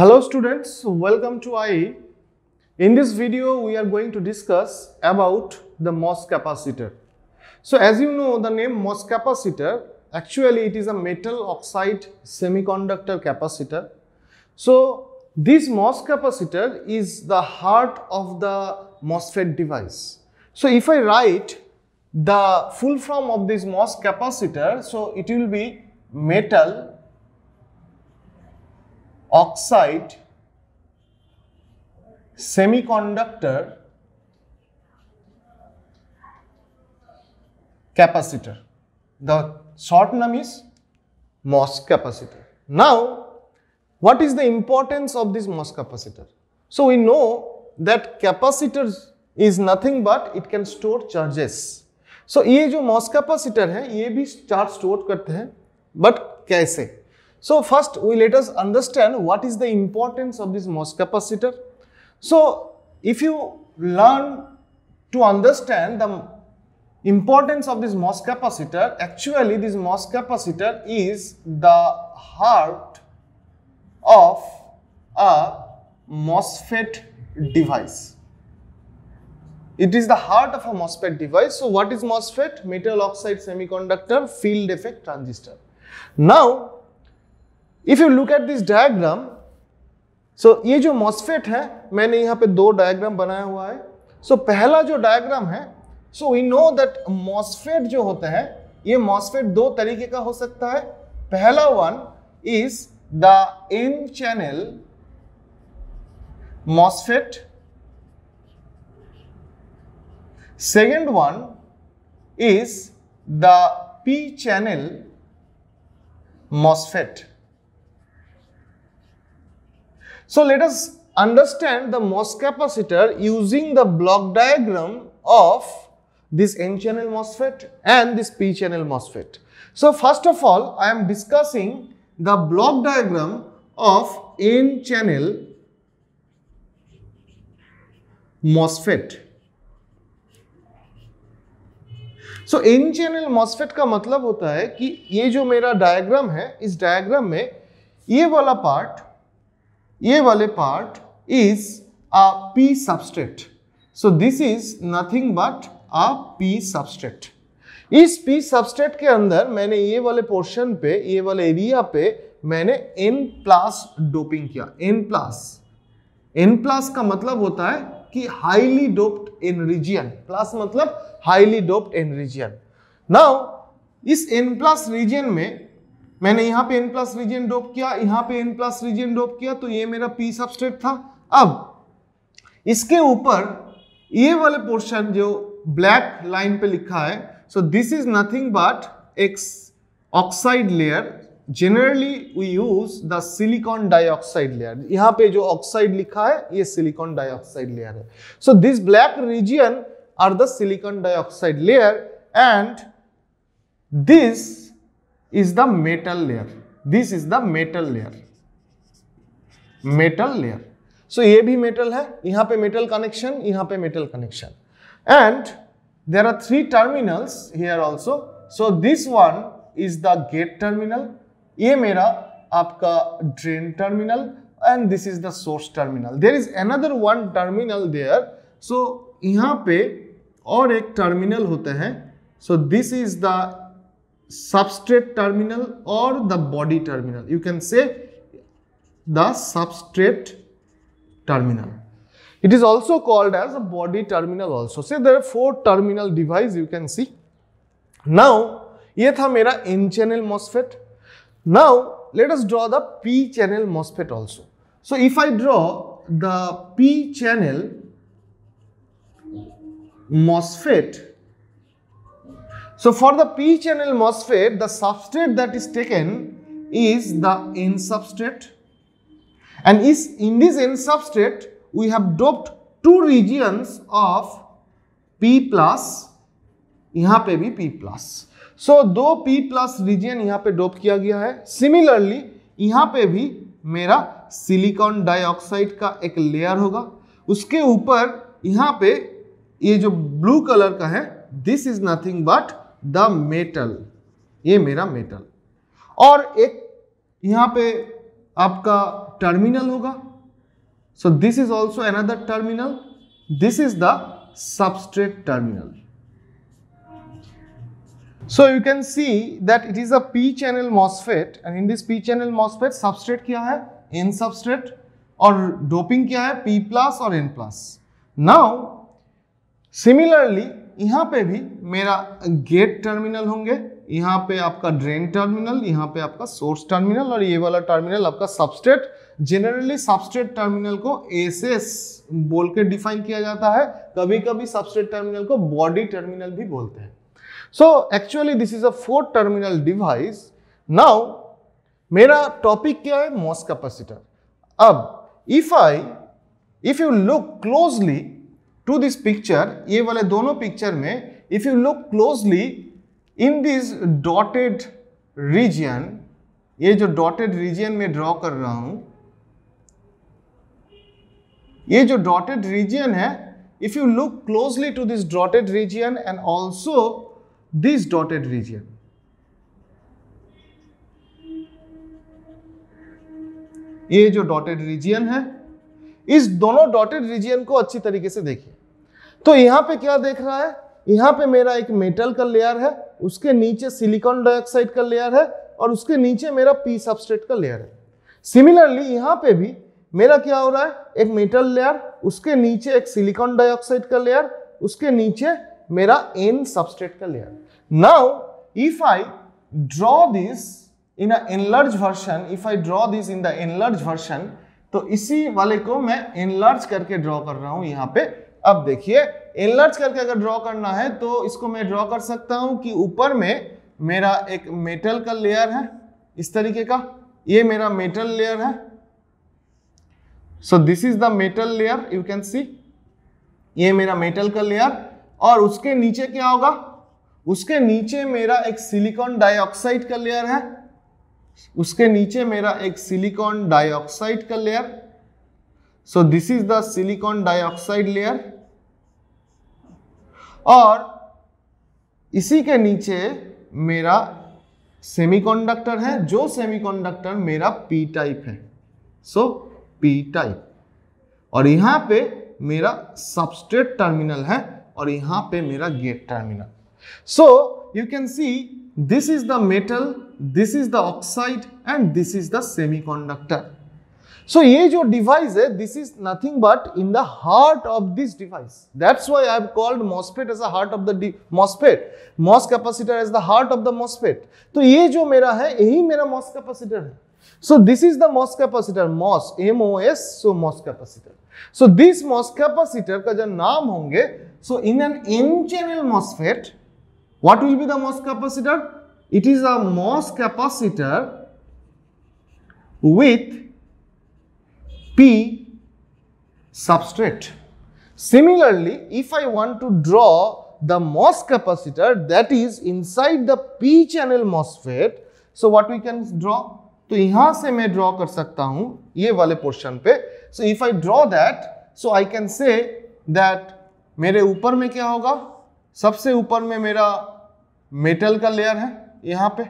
Hello students, welcome to IE. In this video, we are going to discuss about the MOS capacitor. So as you know, the name MOS capacitor, actually it is a metal oxide semiconductor capacitor. So this MOS capacitor is the heart of the MOSFET device. So if I write the full form of this MOS capacitor, so it will be metal oxide semiconductor capacitor. The short name is MOS capacitor. Now, what is the importance of this MOS capacitor? So, we know that capacitor is nothing but it can store charges. So, ये जो MOS capacitor है ये भी charge store करते हैं but कैसे So first we let us understand what is the importance of this MOS capacitor. So if you learn to understand the importance of this MOS capacitor, actually this MOS capacitor is the heart of a MOSFET device. It is the heart of a MOSFET device. So what is MOSFET? Metal oxide semiconductor field effect transistor. Now if you look at this diagram so ये जो MOSFET है मैंने यहां पे दो diagram बनाया हुआ है सो so, पहला जो डायग्राम है so we know that MOSFET जो होता है ये मॉस्फेट दो तरीके का हो सकता है पहला one is the N channel MOSFET second one is the P channel MOSFET So let us understand the MOS capacitor using the block diagram of this N-channel MOSFET and this P-channel MOSFET. So first of all, I am discussing the block diagram of N-channel MOSFET. So n-channel MOSFET का मतलब होता है कि ये जो मेरा diagram है इस diagram में ये वाला part ये वाले part is a P substrate so this is nothing but a P substrate इस पी सबस्ट्रेट के अंदर मैंने ये वाले पोर्शन पे ये वाले एरिया पे मैंने एन प्लस डोपिंग किया एन प्लस एन प्लस का मतलब होता है कि highly doped N region plus मतलब highly doped N region now इस एन प्लस रीजियन में मैंने यहां पे एन प्लस रीजन डोप किया यहां पे एन प्लस रीजन डोप किया तो ये मेरा पी सबस्ट्रेट था अब इसके ऊपर ये वाले पोर्शन जो ब्लैक लाइन पे लिखा है so this is nothing but X oxide layer generally we use the silicon dioxide layer यहां पे जो ऑक्साइड लिखा है ये सिलिकॉन डाइऑक्साइड लेयर है so this black region are the silicon dioxide layer and this is the metal layer this is the metal layer metal layer so ये भी metal है यहां पे मेटल कनेक्शन यहां पे metal connection and there are three terminals here also so this one is the gate terminal ये मेरा आपका drain terminal and this is the source terminal there is another one terminal there so यहां पे और एक terminal होते हैं so this is the substrate terminal or the body terminal. You can say the substrate terminal. It is also called as a body terminal also. Say there are four terminal device you can see. Now, ye tha mera n channel MOSFET. Now, let us draw the p channel MOSFET also. So, if I draw the p channel MOSFET, So for the p channel MOSFET, the substrate that is taken is the N substrate. And is in this N substrate, we have doped two regions of P plus, यहाँ पे भी P plus. So दो P plus region यहाँ पे dope किया गया है Similarly, यहाँ पे भी मेरा सिलिकॉन डाइऑक्साइड का एक लेयर होगा उसके ऊपर यहाँ पे ये जो ब्लू कलर का है this is nothing but the metal ये मेरा मेटल और एक यहां पे आपका टर्मिनल होगा so this is also another terminal this is the substrate terminal so you can see that it is a P channel MOSFET and in this P channel MOSFET substrate क्या है N substrate और doping क्या है P plus और N plus now similarly यहाँ पे भी मेरा गेट टर्मिनल होंगे यहाँ पे आपका ड्रेन टर्मिनल यहाँ पे आपका सोर्स टर्मिनल और ये वाला टर्मिनल आपका सबस्टेट जनरली सबस्टेट टर्मिनल को एसएस बोल के डिफाइन किया जाता है कभी कभी सबस्टेट टर्मिनल को बॉडी टर्मिनल भी बोलते हैं so actually this is a four terminal device now मेरा टॉपिक क्या है मॉस कैपेसिटर अब if I if you look closely to this picture ये वाले दोनों पिक्चर में if you look closely in this dotted region ये जो डॉटेड रीजियन में ड्रॉ कर रहा हूं ये जो डॉटेड रीजियन है if you look closely to this dotted region and also this dotted region ये जो डॉटेड रीजियन है इस दोनों डॉटेड रीजियन को अच्छी तरीके से देखिए तो यहां पे क्या देख रहा है यहां पे मेरा एक मेटल का लेयर है उसके नीचे सिलिकॉन डाइऑक्साइड का लेयर है और उसके नीचे मेरा पी सबस्ट्रेट का लेयर है सिमिलरली यहां पे भी मेरा क्या हो रहा है एक मेटल लेयर उसके नीचे एक सिलिकॉन डाइऑक्साइड का लेयर उसके नीचे मेरा एन सबस्ट्रेट का layer now if I draw this in a enlarged version if I draw this in the enlarged version तो इसी वाले को मैं इनलर्ज करके ड्रॉ कर रहा हूं यहां पे अब देखिए इनलर्ज करके अगर ड्रॉ करना है तो इसको मैं ड्रॉ कर सकता हूं कि ऊपर में मेरा एक मेटल का लेयर है इस तरीके का ये मेरा मेटल लेयर है so this is the metal layer you can see ये मेरा मेटल का लेयर और उसके नीचे क्या होगा उसके नीचे मेरा एक सिलिकॉन डाइऑक्साइड का लेयर है उसके नीचे मेरा एक सिलिकॉन डाइऑक्साइड का layer so this is the silicon dioxide layer और इसी के नीचे मेरा सेमीकंडक्टर है जो सेमीकंडक्टर मेरा पी टाइप है सो पी टाइप और यहां पे मेरा सबस्ट्रेट टर्मिनल है और यहां पे मेरा gate terminal so you can see this is the metal this is the oxide and this is the semiconductor so ye jo device hai this is nothing but in the heart of this device that's why i have called mosfet as a heart of the mosfet mos capacitor as the heart of the mosfet to ye jo mera hai yahi mera mos capacitor hai so this is the mos capacitor mos m o s so mos capacitor so this mos capacitor ka jo naam honge so in an n channel mosfet What will be the MOS capacitor? It is a MOS capacitor with P substrate. Similarly, if I want to draw the MOS capacitor that is inside the P channel MOSFET, so what we can draw? So यहां से draw कर सकता हूं ये portion portion पे So if I draw that, so I can say that मेरे ऊपर में क्या होगा सबसे ऊपर में मेरा मेटल का लेयर है यहाँ पे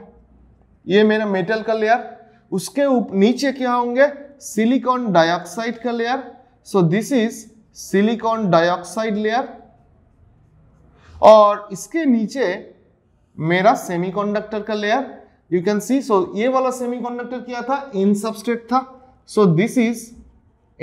ये मेरा मेटल का लेयर उसके उप, नीचे क्या होंगे सिलिकॉन डाइऑक्साइड का layer so this is silicon dioxide layer और इसके नीचे मेरा सेमीकंडक्टर का layer you can see so ये वाला सेमीकंडक्टर क्या था एन सबस्टेट था so this is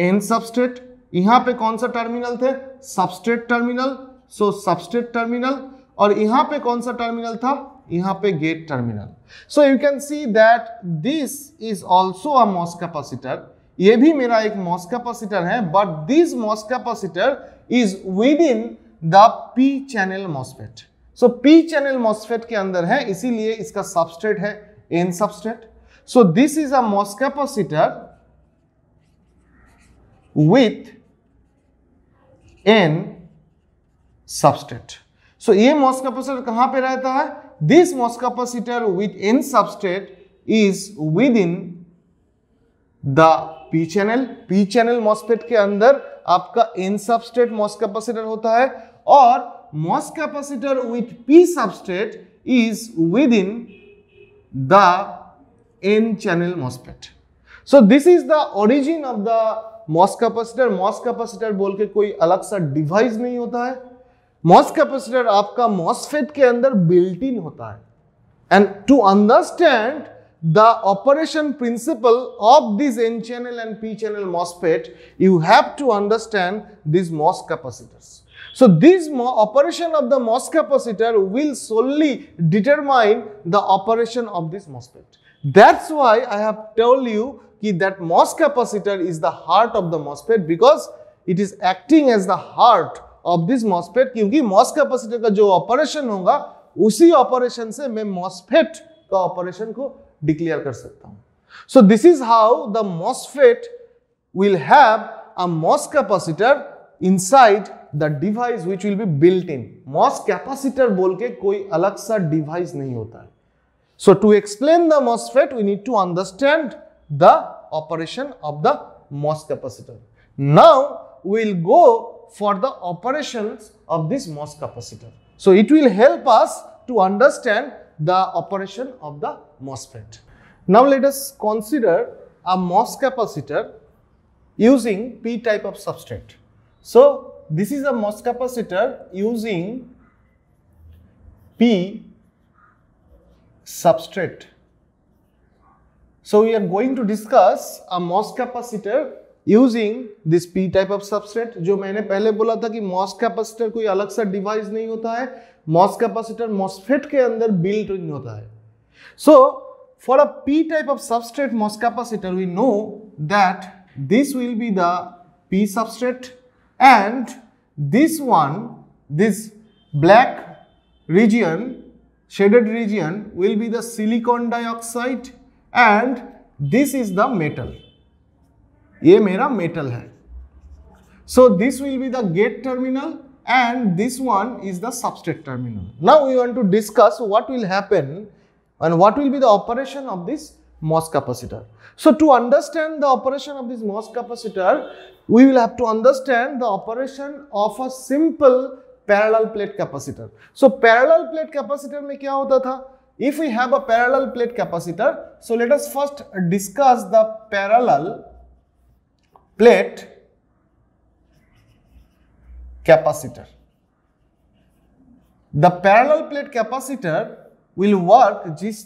N substrate यहां पे कौन सा टर्मिनल थे substrate terminal so substrate terminal और यहां पे कौन सा टर्मिनल था यहां पे gate terminal so you can see that this is also a MOS capacitor ये भी मेरा एक मॉस कैपेसिटर है but this MOS capacitor is within the P channel MOSFET so P channel MOSFET के अंदर है इसीलिए इसका सबस्टेट है N substrate so this is a MOS capacitor with N substrate so ये मॉस्कापोसिटर कहां पे रहता है this MOS capacitor with N substrate is within the P channel P channel MOSFET के अंदर आपका इन सबस्टेट मॉस्कापोसिटर होता है और MOS capacitor with P substrate is within the N channel MOSFET so this is the origin of the MOS capacitor MOS capacitor बोल के कोई अलग सा डिवाइस नहीं होता है मॉस capacitor, आपका MOSFET के अंदर बिल्ट इन होता है and to understand the operation principle of this N channel and P channel MOSFET, you have to understand these MOS capacitors. So this operation of the MOS capacitor will solely determine the operation of this MOSFET. That's why I have told you that MOS capacitor is the heart of the MOSFET because it is acting as the heart of this MOSFET क्योंकि MOS capacitor का जो operation होगा उसी operation से मैं MOSFET का operation को declare कर सकता हूं so this is how the MOSFET will have a MOS capacitor inside the device which will be built in MOS capacitor बोल के कोई अलग सा डिवाइस नहीं होता है so to explain the MOSFET we need to understand the operation of the MOS capacitor now will go for the operations of this MOS capacitor. So it will help us to understand the operation of the MOSFET. Now let us consider a MOS capacitor using p type of substrate. So this is a MOS capacitor using p substrate. So we are going to discuss a MOS capacitor using this P type of substrate जो मैंने पहले बोला था कि moss capacitor कोई अलग सा device नहीं होता है मॉस कैपेसिटर मॉसफेट के अंदर बिल्ट इन होता है so for a P type of substrate MOS capacitor we know that this will be the P substrate and this one this black region shaded region will be the silicon dioxide and this is the metal ये मेरा metal है so this will be the gate terminal and this one is the substrate terminal now we want to discuss what will happen and what will be the operation of this MOS capacitor. So to understand the operation of this MOS capacitor, we will have to understand the operation of a simple parallel plate capacitor. So parallel plate capacitor में क्या होता था? If we have a parallel plate capacitor, so let us first discuss the parallel Plate capacitor. The parallel plate capacitor will work जिस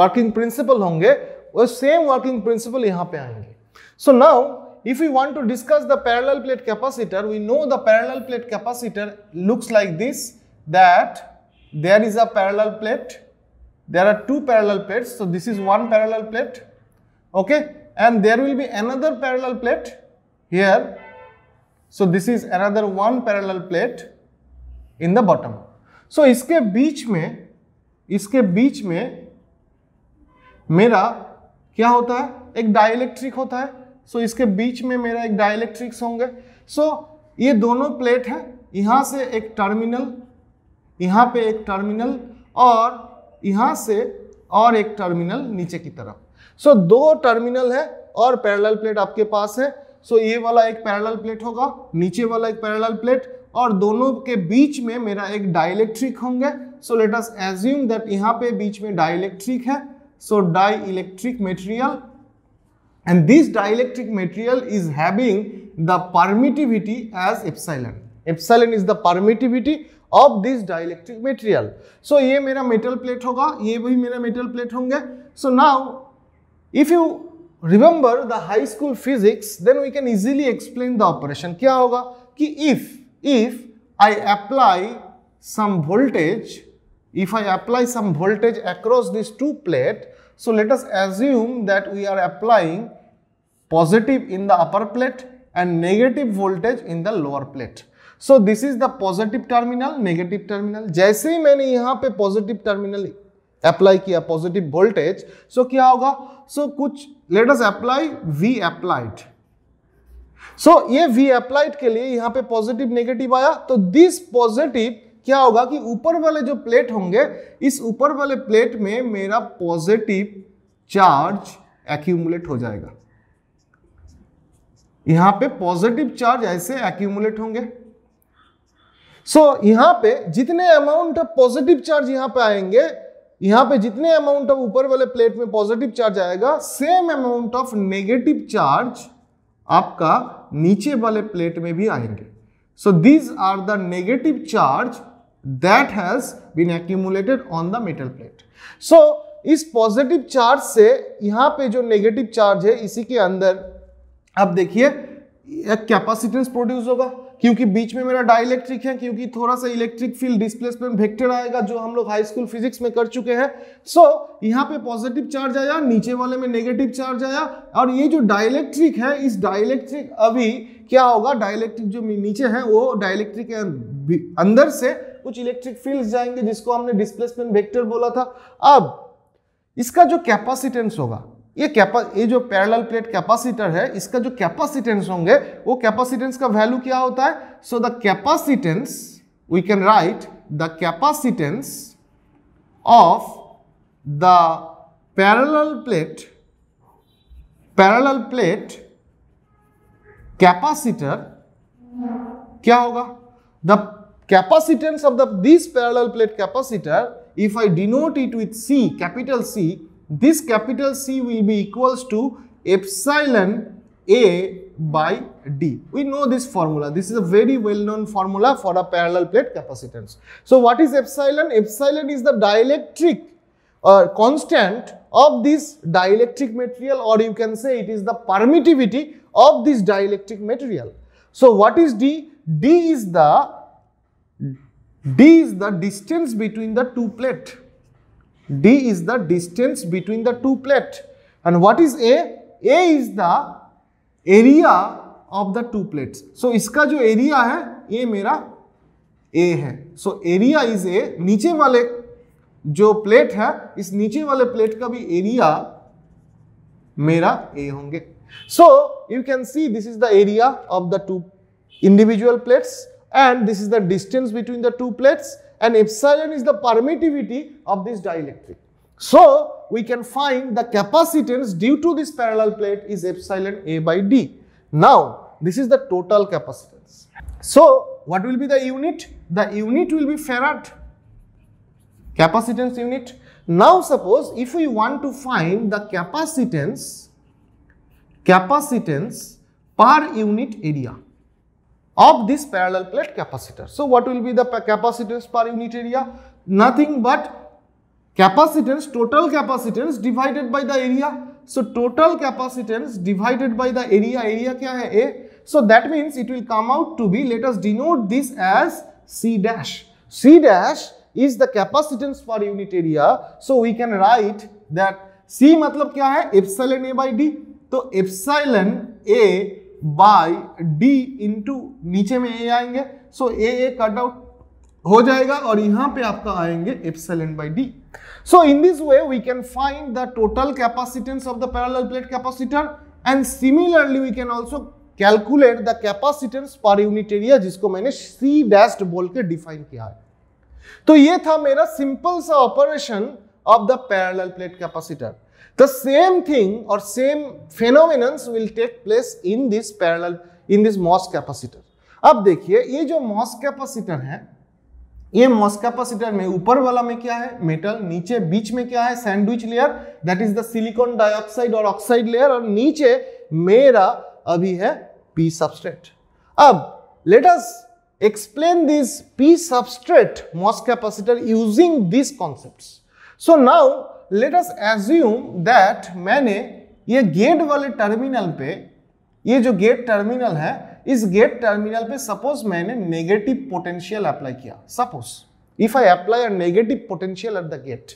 working principle होंगे or same working principle यहाँ पे आएंगे So now if we want to discuss the parallel plate capacitor we know the parallel plate capacitor looks like this that there is a parallel plate there are two parallel plates so this is one parallel plate okay and there will be another parallel plate here so this is another one parallel plate in the bottom so इसके बीच में इसके बीच में मेरा क्या होता है एक डाइलेक्ट्रिक होता है सो so, इसके बीच में मेरा एक डाइलेक्ट्रिक्स होंगे सो so, ये दोनों प्लेट है यहाँ से एक टर्मिनल यहाँ पे एक टर्मिनल और यहाँ से और एक टर्मिनल नीचे की तरफ सो so, दो टर्मिनल है और पैरेलल प्लेट आपके पास है सो so, ये वाला एक पैरेलल प्लेट होगा नीचे वाला एक पैरेलल प्लेट और दोनों के बीच में मेरा एक डाइलेक्ट्रिक होंगे so let us assume that यहां पे बीच में डाइलेक्ट्रिक है so dielectric material and this dielectric material is having the permittivity as epsilon epsilon is the permittivity of this dielectric material so ये मेरा मेटल प्लेट होगा ये भी मेरा मेटल प्लेट होंगे so now If you remember the high school physics, then we can easily explain the operation. क्या होगा कि if if I apply some voltage, if I apply some voltage across these two plate, so let us assume that we are applying positive in the upper plate and negative voltage in the lower plate. So this is the positive terminal, negative terminal. जैसे ही मैंने यहाँ positive terminal apply किया positive voltage so क्या होगा so so, कुछ let us apply V applied so ये V applied के लिए यहां पे पॉजिटिव नेगेटिव आया तो दिस पॉजिटिव क्या होगा कि ऊपर वाले जो प्लेट होंगे इस ऊपर वाले प्लेट में मेरा पॉजिटिव चार्ज एक्यूमुलेट हो जाएगा यहां पे पॉजिटिव चार्ज ऐसे एक्यूमुलेट होंगे सो so, यहां पे जितने अमाउंट ऑफ पॉजिटिव चार्ज यहां पे आएंगे यहां पे जितने अमाउंट ऑफ ऊपर वाले प्लेट में पॉजिटिव चार्ज आएगा same amount of negative charge आपका नीचे वाले प्लेट में भी आएंगे so these are the negative charge that has been accumulated on the metal plate so इस पॉजिटिव चार्ज से यहां पे जो नेगेटिव चार्ज है इसी के अंदर आप देखिए कैपेसिटेंस प्रोड्यूस होगा क्योंकि बीच में मेरा डाइलेक्ट्रिक है क्योंकि थोड़ा सा इलेक्ट्रिक फील्ड डिस्प्लेसमेंट वेक्टर आएगा जो हम लोग हाई स्कूल फिजिक्स में कर चुके हैं सो so, यहाँ पे पॉजिटिव चार्ज आया नीचे वाले में नेगेटिव चार्ज आया और ये जो डाइलेक्ट्रिक है इस डाइलेक्ट्रिक अभी क्या होगा डायलेक्ट्रिक जो नीचे है वो डायलेक्ट्रिक के अं-, अंदर से कुछ इलेक्ट्रिक फील्ड जाएंगे जिसको हमने डिस्प्लेसमेंट वेक्टर बोला था अब इसका जो कैपेसिटेंस होगा ये कैपा ये जो पैरेलल प्लेट कैपेसिटर है इसका जो कैपेसिटेंस होंगे वो कैपेसिटेंस का वैल्यू क्या होता है so the capacitance we can write the capacitance of the parallel plate parallel plate capacitor क्या होगा the capacitance of the this parallel plate capacitor if I denote it with C capital C this capital C will be equals to epsilon A by D. We know this formula. This is a very well-known formula for a parallel plate capacitance. So what is epsilon? Epsilon is the dielectric or uh, constant of this dielectric material or you can say it is the permittivity of this dielectric material. So what is D? D is the D is the distance between the two plate. D is the distance between the two plate. And what is A? A is the area of the two plates so इसका जो area है ये मेरा ए है so area is a नीचे वाले जो plate है इस नीचे वाले प्लेट का भी एरिया मेरा ए होंगे so you can see this is the area of the two individual plates and this is the distance between the two plates and epsilon is the permittivity of this dielectric. So, we can find the capacitance due to this parallel plate is epsilon A by D. Now, this is the total capacitance. So, what will be the unit? The unit will be farad, capacitance unit. Now, suppose if we want to find the capacitance, capacitance per unit area of this parallel plate capacitor. So what will be the capacitance per unit area? Nothing but capacitance, total capacitance divided by the area. So total capacitance divided by the area, area kya hai A. So that means it will come out to be, let us denote this as C dash. C dash is the capacitance per unit area. So we can write that C मतलब क्या है epsilon A by D. तो epsilon A by D into नीचे में ए आएंगे सो ए ए cut out हो जाएगा और यहां पे आपका आएंगे epsilon by D so in this way we can find the total capacitance of the parallel plate capacitor and similarly we can also calculate the capacitance per unit area जिसको मैंने सी dashed बोल के डिफाइन किया है तो ये था मेरा सिंपल सा operation of the parallel plate capacitor the same thing or same phenomenons will take place in this parallel in this mos capacitor ab dekhiye ye jo mos capacitor hai ये MOS capacitor में ऊपर वाला में क्या है metal नीचे बीच में क्या है sandwich layer that is the silicon dioxide और ऑक्साइड लेयर और नीचे मेरा अभी है पी सबस्ट्रेट अब let us explain this P substrate MOS capacitor using this concepts so now let us assume that मैंने ये गेट वाले टर्मिनल पे ये जो गेट टर्मिनल है इस गेट टर्मिनल पे सपोज मैंने नेगेटिव पोटेंशियल अप्लाई किया suppose if I apply negative potential at the gate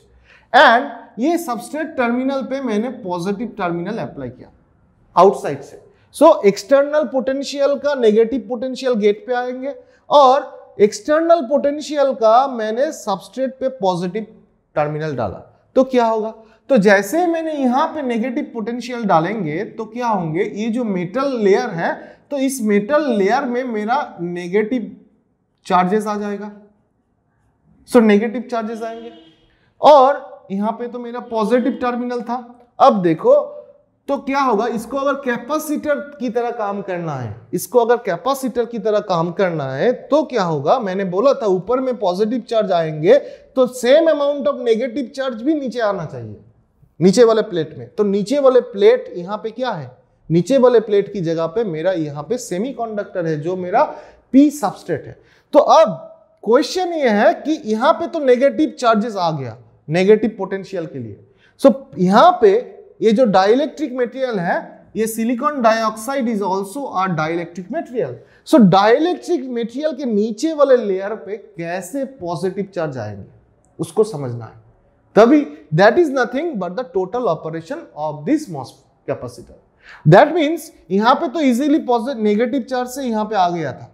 and ये सबस्ट्रेट टर्मिनल पे मैंने पॉजिटिव टर्मिनल अप्लाई किया आउटसाइड से सो एक्सटर्नल पोटेंशियल का नेगेटिव पोटेंशियल गेट पे आएंगे और एक्सटर्नल पोटेंशियल का मैंने सबस्ट्रेट पे पॉजिटिव टर्मिनल डाला तो क्या होगा तो जैसे मैंने यहां पे नेगेटिव पोटेंशियल डालेंगे तो क्या होंगे ये जो मेटल लेयर है तो इस मेटल लेयर में मेरा नेगेटिव चार्जेस आ जाएगा सो नेगेटिव चार्जेस आएंगे और यहां पे तो मेरा पॉजिटिव टर्मिनल था अब देखो तो क्या होगा इसको अगर कैपेसिटर की तरह काम करना है इसको अगर कैपेसिटर की तरह काम करना है तो क्या होगा मैंने बोला था ऊपर में पॉजिटिव चार्ज आएंगे तो same amount of negative charge भी नीचे आना चाहिए नीचे वाले प्लेट में तो नीचे वाले प्लेट यहां पे क्या है नीचे वाले प्लेट की जगह पे मेरा यहां पे सेमीकंडक्टर है जो मेरा पी सबस्टेट है तो अब क्वेश्चन ये है कि यहां पे तो नेगेटिव चार्जेस आ गया नेगेटिव पोटेंशियल के लिए सो so, यहाँ पे ये जो डाइलेक्ट्रिक मेटेरियल है ये silicon dioxide is also are dielectric material so dielectric material के नीचे वाले लेयर पे कैसे पॉजिटिव चार्ज आएंगे उसको समझना है तभी that is nothing but the total operation of this MOS capacitor that means यहां पे तो इजीली पॉजिटिव नेगेटिव चार्ज से यहां पे आ गया था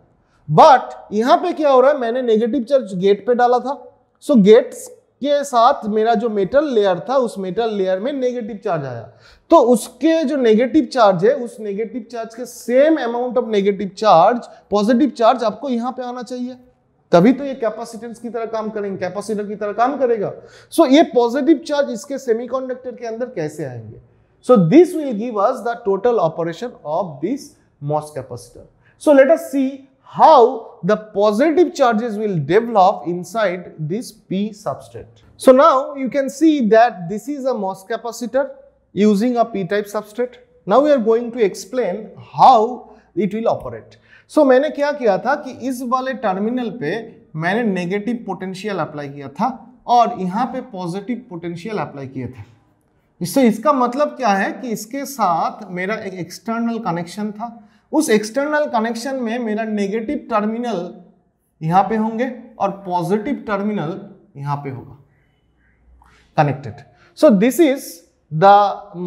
बट यहां पे क्या हो रहा है मैंने नेगेटिव चार्ज गेट पे डाला था सो गेट्स के साथ मेरा जो मेटल लेयर था उस मेटल लेयर में नेगेटिव चार्ज आया तो उसके जो नेगेटिव चार्ज है उस नेगेटिव चार्ज के same amount of negative charge positive charge आपको यहां पे आना चाहिए तभी तो ये कैपेसिटेंस की तरह काम करेंगे कैपेसिटर की तरह काम करेगा सो so, ये पॉजिटिव चार्ज इसके सेमीकंडक्टर के अंदर कैसे आएंगे so this will give us the total operation of this MOS capacitor so let us see how the positive charges will develop inside this P substrate. So now you can see that this is a MOS capacitor using a p-type substrate. Now we are going to explain how it will operate. So maine kya kiya tha ki is wale terminal pe maine negative potential apply kiya tha aur yahan pe positive potential apply kiya tha इससे इसका मतलब क्या है कि इसके साथ मेरा एक एक्सटर्नल कनेक्शन था उस एक्सटर्नल कनेक्शन में मेरा नेगेटिव टर्मिनल यहां पे होंगे और पॉजिटिव टर्मिनल यहां पे होगा connected so this is the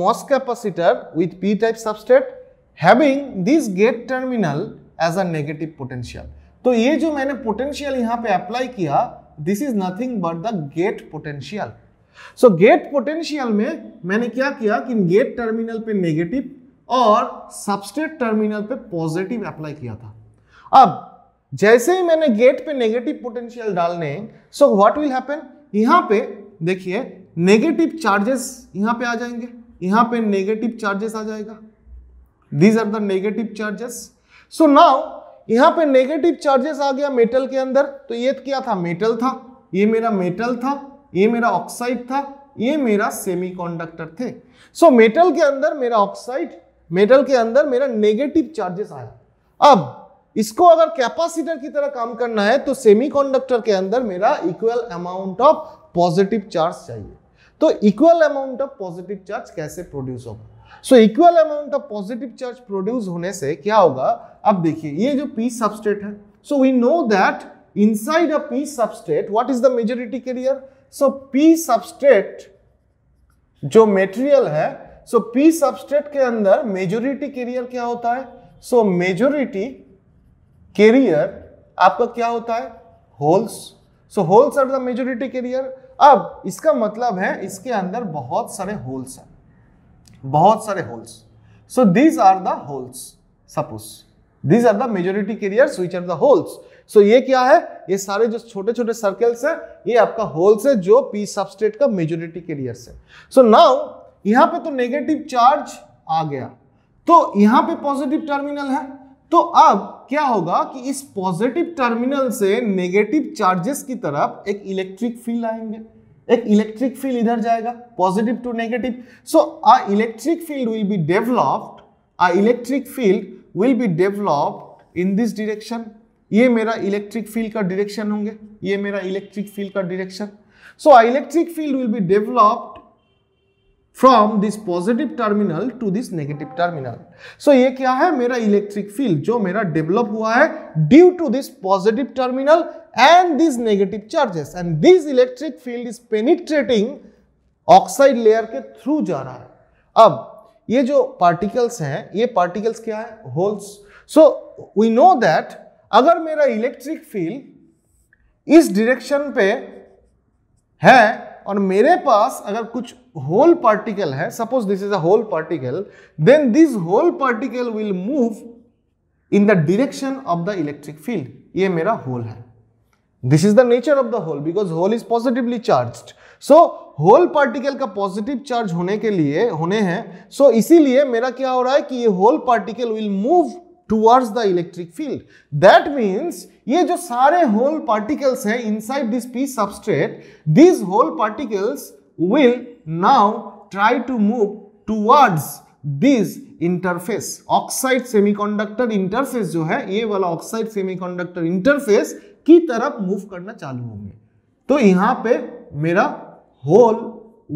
MOS capacitor with P type substrate having this gate terminal as a negative potential तो ये जो मैंने पोटेंशियल यहां पे अप्लाई किया this is nothing but the gate potential so gate potential में मैंने क्या किया कि गेट टर्मिनल पे नेगेटिव और सबस्टेट टर्मिनल पे पॉजिटिव अप्लाई किया था अब जैसे ही मैंने गेट पे नेगेटिव पोटेंशियल डालने सो व्हाट विल हैपन यहां पे देखिए नेगेटिव चार्जेस यहाँ पे आ जाएंगे यहां पे नेगेटिव चार्जेस आ जाएगा these are the negative charges so now यहाँ पे नेगेटिव चार्जेस आ गया मेटल के अंदर तो ये क्या था मेटल था ये मेरा मेटल था ये मेरा ऑक्साइड था ये मेरा सेमीकंडक्टर थे सो so, मेटल के अंदर मेरा ऑक्साइड मेटल के अंदर मेरा नेगेटिव चार्जेस आया अब इसको अगर कैपेसिटर की तरह काम करना है तो सेमीकंडक्टर के अंदर मेरा equal amount of positive charge चाहिए तो equal amount of positive charge कैसे प्रोड्यूस होगा so equal amount of positive charge produce होने से क्या होगा अब देखिए ये जो पी सबस्टेट है so we know that inside a P substrate what is the majority carrier so P substrate जो मेटेरियल है सो पी सबस्ट्रेट के अंदर मेजोरिटी कैरियर क्या होता है सो मेजोरिटी कैरियर आपका क्या होता है holes so holes are the majority carrier अब इसका मतलब है इसके अंदर बहुत सारे होल्स हैं बहुत सारे holes so these are the holes suppose these are the majority carrier which are the holes so ये क्या है ये सारे जो छोटे छोटे सर्कल्स हैं ये आपका होल्स है जो पी सबस्टेट का मेजोरिटी कैरियर्स है सो नाउ यहाँ पे तो नेगेटिव चार्ज आ गया तो यहाँ पे पॉजिटिव टर्मिनल है तो अब क्या होगा कि इस पॉजिटिव टर्मिनल से नेगेटिव चार्जेस की तरफ एक इलेक्ट्रिक फील्ड आएंगे एक इलेक्ट्रिक फील्ड इधर जाएगा positive to negative so a electric field will be developed a electric field will be developed in this direction ये मेरा इलेक्ट्रिक फील्ड का डिरेक्शन होंगे ये मेरा इलेक्ट्रिक फील्ड का direction so a electric field will be developed from this positive terminal to this negative terminal so ये क्या है मेरा इलेक्ट्रिक फील्ड जो मेरा डेवलप हुआ है due to this positive terminal and this negative charges and this electric field is penetrating oxide layer के through जा रहा है अब ये जो पार्टिकल्स हैं ये पार्टिकल्स क्या है holes so we know that अगर मेरा इलेक्ट्रिक फील्ड इस डिरेक्शन पे है और मेरे पास अगर कुछ होल पार्टिकल है suppose this is a hole particle then this hole particle will move in the direction of the electric field ये मेरा होल है this is the nature of the hole because hole is positively charge so hole particle का positive charge होने के लिए होने हैं सो so, इसीलिए मेरा क्या हो रहा है कि ये hole particle will move towards the electric field. That means ये जो सारे whole particles है inside this p substrate, these whole particles will now try to move towards this interface oxide semiconductor interface जो है ये वाला ऑक्साइड सेमीकंडक्टर इंटरफेस की तरफ मूव करना चालू होंगे तो यहां पे मेरा hole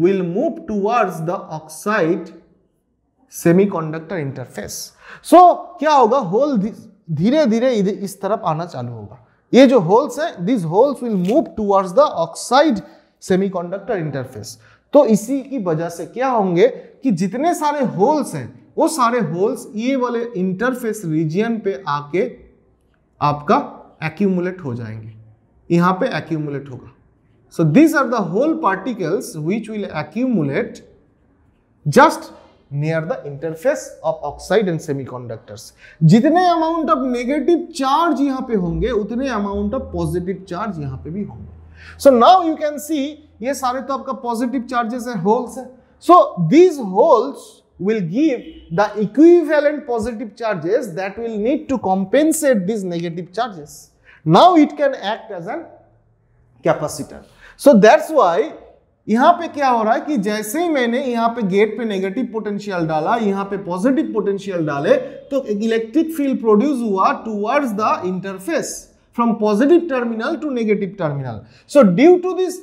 will move towards the oxide semiconductor interface. So so, क्या होगा होल धीरे धीरे इस तरफ आना चालू होगा ये जो होल्स है this holes will move towards the oxide semiconductor interface तो इसी की वजह से क्या होंगे कि जितने सारे होल्स हैं वो सारे होल्स ये वाले इंटरफेस रीजियन पे आके आपका एक्यूमुलेट हो जाएंगे यहां पे एक्यूमुलेट होगा so these are the hole particles which will accumulate just near the interface of oxide and semiconductors. जितने amount of negative charge यहाँ पे होंगे उतने amount of positive charge यहाँ पे भी होंगे So now you can see ये सारे तो आपका positive charges है holes है So these holes will give the equivalent positive charges that will need to compensate these negative charges. Now it can act as an capacitor. So that's why यहां पे क्या हो रहा है कि जैसे ही मैंने यहां पे गेट पे नेगेटिव पोटेंशियल डाला यहां पे पॉजिटिव पोटेंशियल डाले तो इलेक्ट्रिक फील्ड प्रोड्यूस हुआ towards the interface from positive terminal to negative terminal so due to this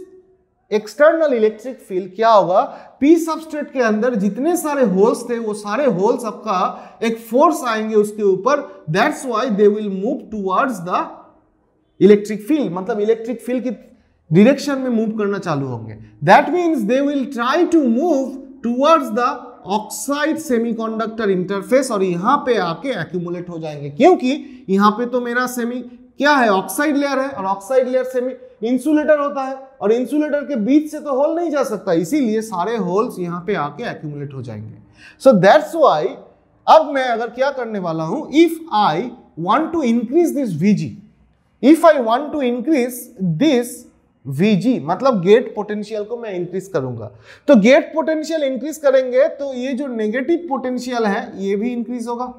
external electric field क्या होगा पी सबस्ट्रेट के अंदर जितने सारे होल्स थे वो सारे होल्स आपका एक फोर्स आएंगे उसके ऊपर that's why they will move towards the electric field मतलब इलेक्ट्रिक फील्ड की डिरेक्शन में मूव करना चालू होंगे that means they will try to move towards the oxide semiconductor interface और यहाँ पे आके एक्यूमुलेट हो जाएंगे क्योंकि यहाँ पे तो मेरा सेमी क्या है ऑक्साइड लेयर है और ऑक्साइड लेयर सेमी इंसुलेटर होता है और इंसुलेटर के बीच से तो होल नहीं जा सकता इसीलिए सारे होल्स यहाँ पे आके एक्यूमुलेट हो जाएंगे सो दैट्स वाई अब मैं अगर क्या करने वाला हूं if I want to increase this VG if I want to increase this VG मतलब गेट पोटेंशियल को मैं इंक्रीज करूंगा तो गेट पोटेंशियल इंक्रीज करेंगे तो ये जो नेगेटिव पोटेंशियल है ये भी इंक्रीज होगा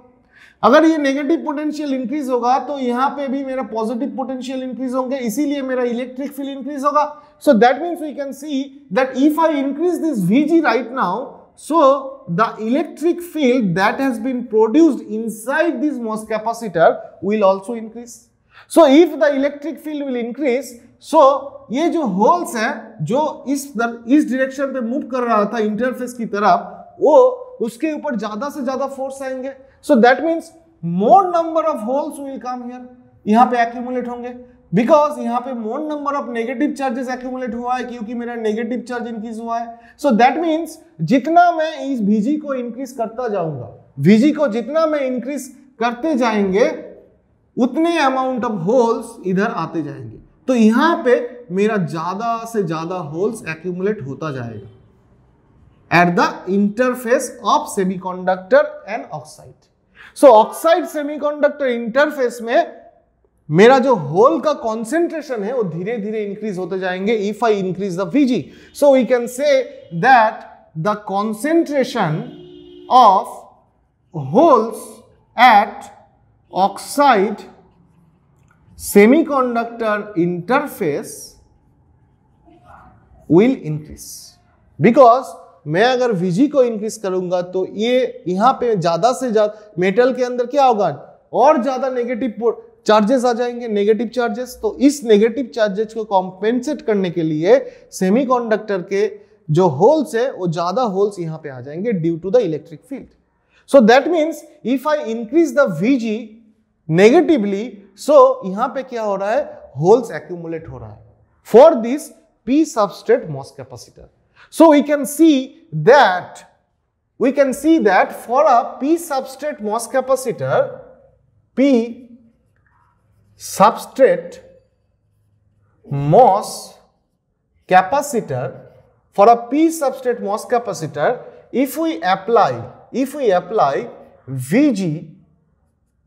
अगर ये नेगेटिव पोटेंशियल इंक्रीज होगा तो यहां पे भी मेरा पॉजिटिव पोटेंशियल इंक्रीज होंगे इसीलिए मेरा इलेक्ट्रिक फील्ड इंक्रीज होगा so that means we can see that if I increase this VG right now so the electric field that has been produced inside this MOS capacitor will also increase so if the electric field will increase so ये जो holes है जो इस इस direction पे move कर रहा था इंटरफेस की तरफ वो उसके ऊपर ज्यादा से ज्यादा फोर्स आएंगे so that means more number of holes will come here यहाँ पे एक्यूमुलेट होंगे बिकॉज यहाँ पे more number of negative charges accumulate हुआ है क्योंकि मेरा नेगेटिव चार्ज इंक्रीज हुआ है सो दैट मीन्स जितना मैं इस वीजी को इंक्रीज करता जाऊंगा वीजी को जितना मैं इंक्रीज करते जाएंगे उतने अमाउंट ऑफ होल्स इधर आते जाएंगे तो यहां पे मेरा ज़्यादा से ज़्यादा होल्स एक्यूमुलेट होता जाएगा at the interface of semiconductor and oxide so oxide semiconductor interface में मेरा जो होल का कॉन्सेंट्रेशन है वो धीरे धीरे इंक्रीज होते जाएंगे if I increase the VG so we can say that the concentration of holes at oxide semiconductor interface will increase because मैं अगर वीजी को इंक्रीज करूंगा तो ये यहां पे ज्यादा से ज्यादा मेटल के अंदर क्या होगा और ज्यादा नेगेटिव चार्जेस आ जाएंगे नेगेटिव चार्जेस तो इस नेगेटिव चार्जेस को कॉम्पेंसेट करने के लिए सेमीकंडक्टर के जो होल्स है वो ज्यादा होल्स यहां पे आ जाएंगे due to the electric field so that means if I increase the VG Negatively, so यहां पे क्या हो रहा For this p substrate mass capacitor so we can see that we can see that for a p substrate mass capacitor p substrate mass capacitor for a p substrate mass capacitor if we apply if we apply vg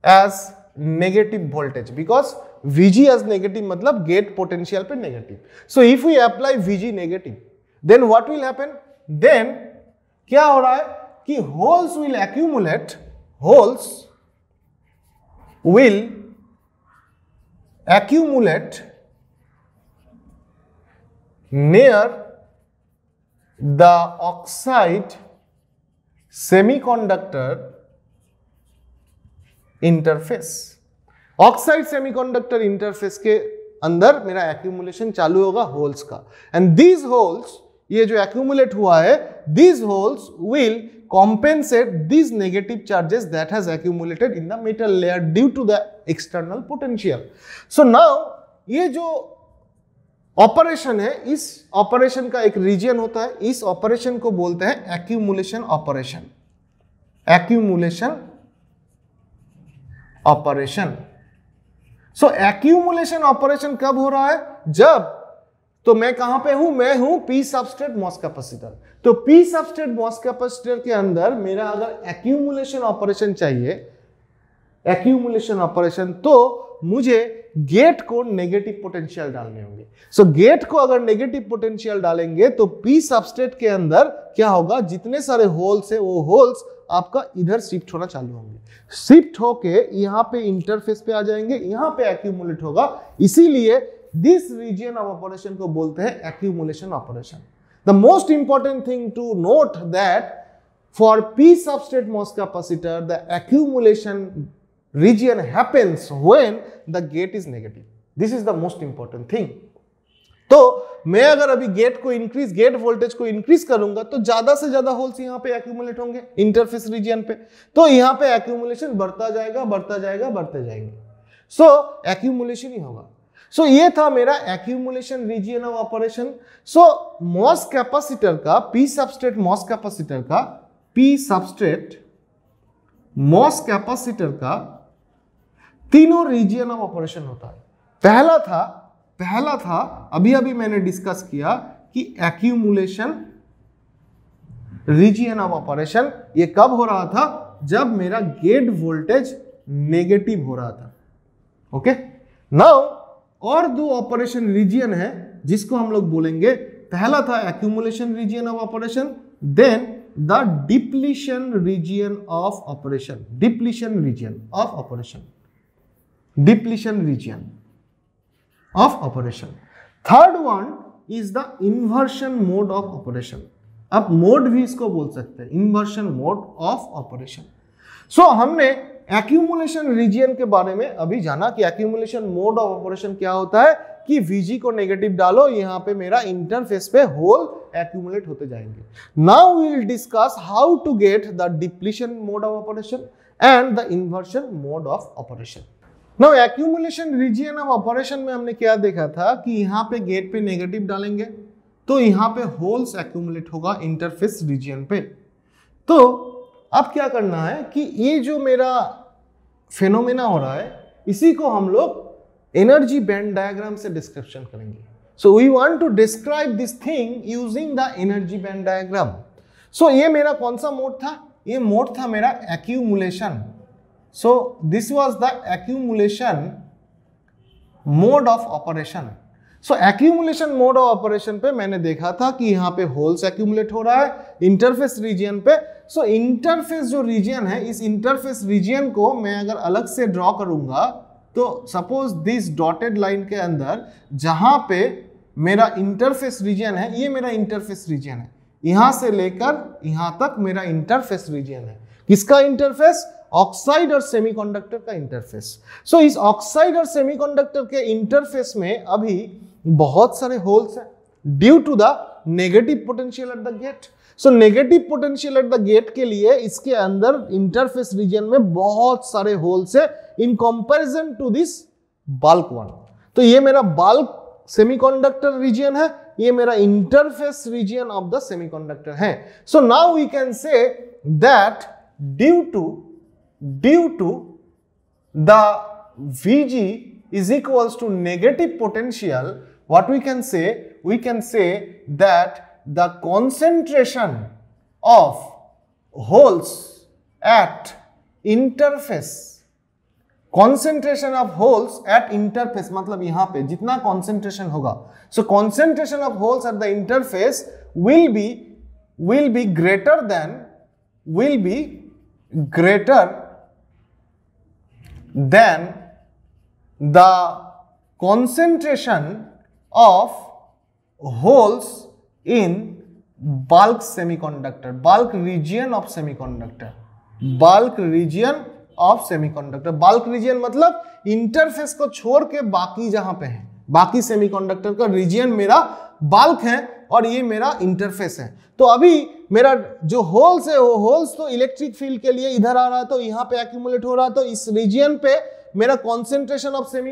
as negative voltage because Vg as negative matlab gate potential pe negative. So if we apply Vg negative, then what will happen? Then क्या हो रहा है कि holes will accumulate, holes will accumulate near the oxide semiconductor interface oxide semiconductor interface के अंदर मेरा accumulation चालू होगा होल्स का एंड दीज होल्स ये जो एक्यूमुलेट हुआ है these holes will compensate these negative charges that has accumulated in the metal layer due to the external potential so now ये जो ऑपरेशन है इस ऑपरेशन का एक रीजन होता है इस ऑपरेशन को बोलते हैं accumulation operation accumulation operation so accumulation operation कब हो रहा है जब तो मैं कहां पे हूं मैं हूं पी सबस्टेट मॉस कैपेसिटर तो पी सबस्टेट मॉस कैपेसिटर के अंदर मेरा अगर एक्यूमुलेशन ऑपरेशन चाहिए एक्यूमुलेशन ऑपरेशन तो मुझे गेट को नेगेटिव पोटेंशियल डालने होंगे सो so, गेट को अगर नेगेटिव पोटेंशियल डालेंगे तो पी सबस्टेट के अंदर क्या होगा जितने सारे होल्स है वो होल्स आपका इधर शिफ्ट होना चालू होंगे शिफ्ट होके यहाँ पे इंटरफेस पे आ जाएंगे यहाँ पे एक्यूमुलेट होगा इसीलिए दिस रीजन ऑफ ऑपरेशन को बोलते हैं accumulation operation the most important thing to note that for P substrate MOS capacitor the accumulation region happens when the gate is negative this is the most important thing तो मैं अगर अभी gate को increase gate voltage को increase करूंगा तो ज्यादा से ज्यादा होल्स यहाँ पे एक्यूमुलेट होंगे इंटरफेस रीजन पे तो यहाँ पे एक्यूमुलेशन बढ़ता जाएगा बढ़ता जाएगा बढ़ते जाएंगे सो so, एक्यूमुलेशन ही होगा सो so, ये था मेरा accumulation region of operation so MOS capacitor का पी सबस्ट्रेट मॉस कैपेसिटर का पी सबस्ट्रेट मॉस कैपेसिटर का तीनों रीजन ऑफ ऑपरेशन होता है पहला था पहला था अभी अभी मैंने डिस्कस किया कि एक्यूमुलेशन रीजियन ऑफ ऑपरेशन ये कब हो रहा था जब मेरा गेट वोल्टेज नेगेटिव हो रहा था ओके नाउ और दो ऑपरेशन रीजियन है जिसको हम लोग बोलेंगे पहला था accumulation region of operation then the depletion region of operation depletion region of operation depletion region of operation. Third one is the inversion mode of operation. आप mode भी इसको बोल सकते हैं inversion mode of operation. So हमने accumulation region के बारे में अभी जाना कि accumulation mode of operation क्या होता है कि Vg को नेगेटिव डालो यहां पे मेरा इंटरफेस पे होल एक्यूमुलेट होते जाएंगे now will discuss how to get the depletion mode of operation and the inversion mode of operation ना एक्यूमुलेशन रीजियन ऑफ ऑपरेशन में हमने क्या देखा था कि यहाँ पे गेट पे नेगेटिव डालेंगे तो यहाँ पे होल्स एक्यूमुलेट होगा इंटरफेस रीजियन पे तो अब क्या करना है कि ये जो मेरा फेनोमेना हो रहा है इसी को हम लोग एनर्जी बैंड डायग्राम से डिस्क्रिप्शन करेंगे so we want to describe this thing using the energy band diagram so ये मेरा कौन सा मोड था ये मोड था मेरा accumulation So this was the accumulation mode of operation. So accumulation mode of operation पे मैंने देखा था कि यहाँ पे होल्स एक्यूमुलेट हो रहा है इंटरफेस region पे सो so, इंटरफेस जो region है इस इंटरफेस region को मैं अगर अलग से ड्रॉ करूंगा तो सपोज दिस डॉटेड लाइन के अंदर जहाँ पे मेरा इंटरफेस रीजन है ये मेरा इंटरफेस रीजन है यहाँ से लेकर यहाँ तक मेरा इंटरफेस रीजन है किसका इंटरफेस ऑक्साइड और सेमीकंडक्टर का इंटरफेस सो so, इस ऑक्साइड और सेमीकंडक्टर के इंटरफेस में अभी बहुत सारे होल्स हैं due to the negative potential at the gate so negative potential at the gate के लिए इसके अंदर इंटरफेस रीजन में बहुत सारे होल्स है in comparison to this bulk one तो ये मेरा बल्क सेमीकंडक्टर रीजन है ये मेरा interface region of the semiconductor है so now we can say that due to due to the Vg is equals to negative potential, what we can say? We can say that the concentration of holes at interface, concentration of holes at interface, matlab pe, jitna concentration hoga. So, concentration of holes at the interface will be, will be greater than, will be greater then the concentration of holes in bulk semiconductor, bulk region of semiconductor, bulk region of semiconductor, bulk region मतलब interface को छोड़ के बाकी जहां पे है बाकी semiconductor का रीजियन मेरा बाल्क है और ये मेरा इंटरफेस है तो अभी मेरा जो होल्स है वो होल्स तो इलेक्ट्रिक फील्ड के लिए इधर आ रहा तो यहाँ पे एक्यूमुलेट हो रहा तो इस रीजियन पे मेरा कॉन्सेंट्रेशन ऑफ सेमी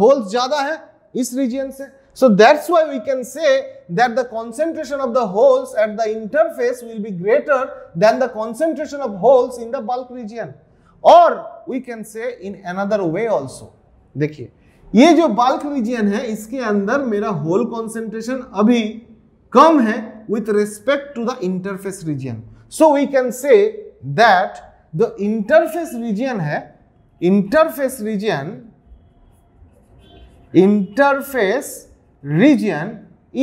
होल्स ज्यादा है इस रीजियन से so that's why we can say that the concentration of the holes at the interface will be greater than the concentration of holes in the bulk region और we can say in another way also देखिए ये जो bulk region है इसके अंदर मेरा whole concentration अभी कम है with respect to the interface region so we can say that the interface region है interface region interface region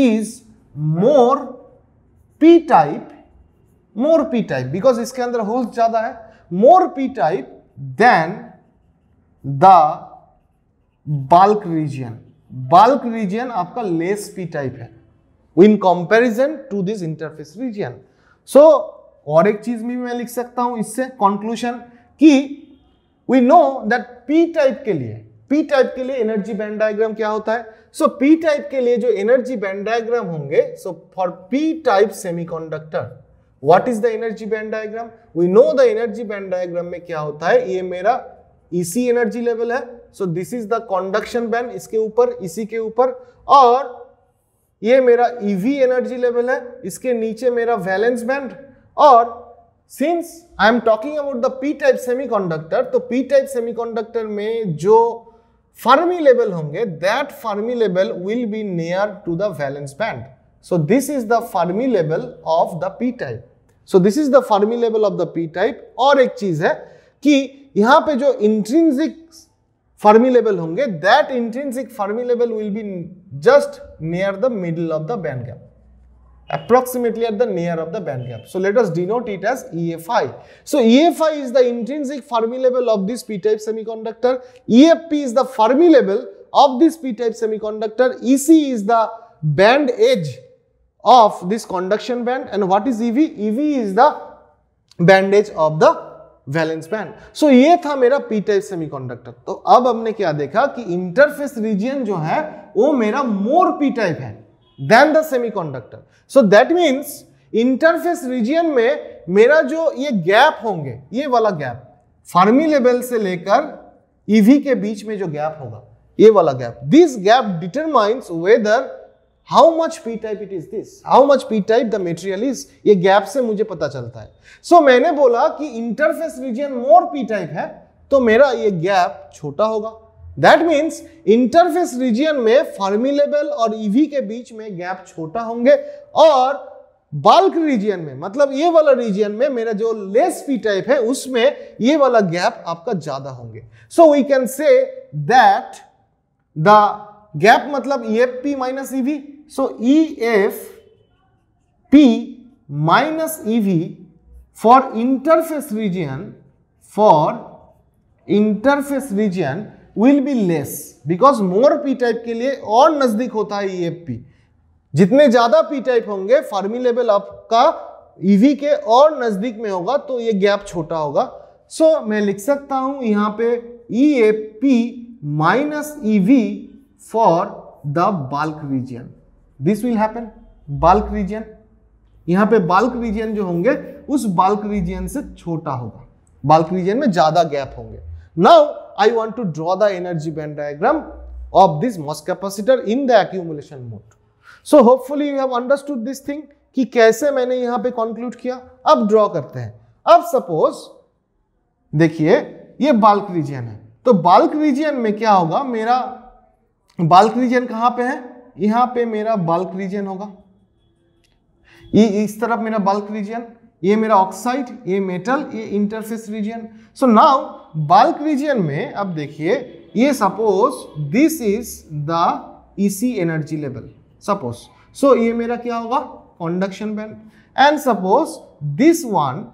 is more P type more P type because इसके अंदर होल्स ज्यादा है more P type than the bulk region bulk region आपका less P type है in comparison to this interface region so और एक चीज भी मैं लिख सकता हूं इससे कॉन्क्लूशन कि we know that P type के लिए पी टाइप के लिए एनर्जी बैंड डायग्राम क्या होता है सो पी टाइप के लिए जो एनर्जी बैंड डायग्राम होंगे so for P type semiconductor what is the energy band diagram we know the energy band diagram में क्या होता है ये मेरा इसी एनर्जी लेवल है so this is the conduction band इसके ऊपर इसी e के ऊपर और ये मेरा ईवी एनर्जी लेवल है इसके नीचे मेरा वैलेंस बैंड और since I am talking about the P type semiconductor तो पी टाइप सेमीकंडक्टर में जो फर्मी लेवल होंगे that Fermi level will be near to the valence band so this is the Fermi level of the P type so this is the Fermi level of the P type और एक चीज है कि यहां पे जो intrinsic Fermi level होंगे that intrinsic Fermi level will be just near the middle of the band gap approximately at the near of the band gap. So let us denote it as EFI. So EFI is the intrinsic Fermi level of this p-type semiconductor. EFP is the Fermi level of this p-type semiconductor. EC is the band edge of this conduction band. And what is EV? EV is the band edge of the valence band so ये था मेरा P type semiconductor तो अब हमने क्या देखा कि interface reason जो है वो मेरा मोर पी टाइप है than the semiconductor so that means interface region में मेरा जो ये गैप होंगे ये वाला गैप फार्मी लेवल से लेकर ईवी e के बीच में जो गैप होगा ये वाला gap this gap determines whether how much P type it is this how much P type the material is ये गैप से मुझे पता चलता है सो so, मैंने बोला कि interface region more P type है तो मेरा ये गैप छोटा होगा दैट मीन्स इंटरफेस रीजन में फॉर्मिलेबल और ईवी e के बीच में गैप छोटा होंगे और बाल्क रीजन में मतलब ये वाला रीजन में मेरा जो लेस पी टाइप है उसमें ये वाला गैप आपका ज्यादा होंगे so we can say that the gap मतलब E F P minus EV So EF P minus EV for interface region for interface region will be less because more P type के लिए और नजदीक होता है EFP जितने ज्यादा P type होंगे फार्मी लेवल आपका EV के और नजदीक में होगा तो ये गैप छोटा होगा सो so, मैं लिख सकता हूं यहां पे E A P minus E V for the bulk region this will happen bulk region यहां पे बाल्क रीजियन जो होंगे उस बाल्क रीजियन से छोटा होगा बाल्क रीजियन में ज्यादा गैप होंगे now I want to draw the energy band diagram of this MOS capacitor in the accumulation mode so hopefully you have understood this thing कि कैसे मैंने यहां पे कंक्लूड किया अब ड्रॉ करते हैं अब सपोज देखिए ये बाल्क रीजियन है तो बाल्क रीजियन में क्या होगा मेरा बाल्क रीजियन कहां पे है यहां पे मेरा बल्क रीजन होगा ये इस तरफ मेरा बल्क रीजन ये मेरा ऑक्साइड ये मेटल ये interface region so now bulk region में अब देखिए ये suppose this is the EC energy level suppose so ये मेरा क्या होगा conduction band and suppose this one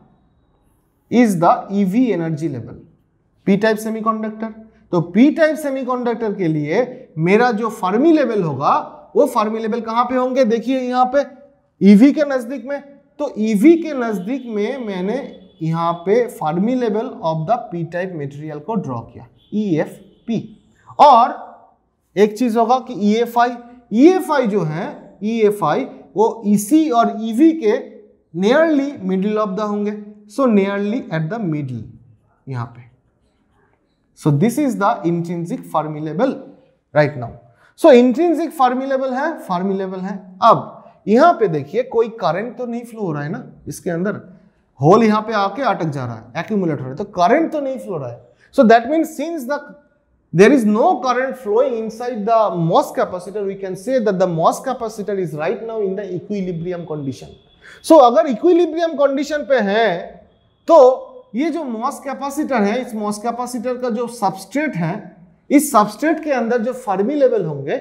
is the EV energy level P type semiconductor तो पी टाइप सेमीकंडक्टर के लिए मेरा जो फर्मी लेवल होगा वो फर्मी लेवल कहां पे होंगे देखिए यहां पे ईवी e के नज़दीक में तो ईवी e के नज़दीक में मैंने यहां पे Fermi level of the P type material को ड्रॉ किया ई एफ पी और एक चीज़ होगा कि ई एफ आई ई एफ आई जो है ई एफ आई वो ई e सी और ईवी के नियरली मिडिल ऑफ द होंगे so nearly at the middle यहां पे so this is the intrinsic Fermi level right now so intrinsic Fermi level है फार्मीलेबल है अब यहां पे देखिए कोई करंट तो नहीं फ्लो हो रहा है ना इसके अंदर होल यहां पे आके अटक जा रहा है एक्यूमुलेट हो रहा है तो करंट तो नहीं फ्लो रहा है so that mean since the there is no current flowing in the MOS capacitor we can say that the MOS capacitor is right now in the equilibrium condition so अगर equilibrium condition पे है तो ये जो MOS capacitor है इस moss capacitor का जो सबस्ट्रेट है इस सबस्ट्रेट के अंदर जो फर्मी लेवल होंगे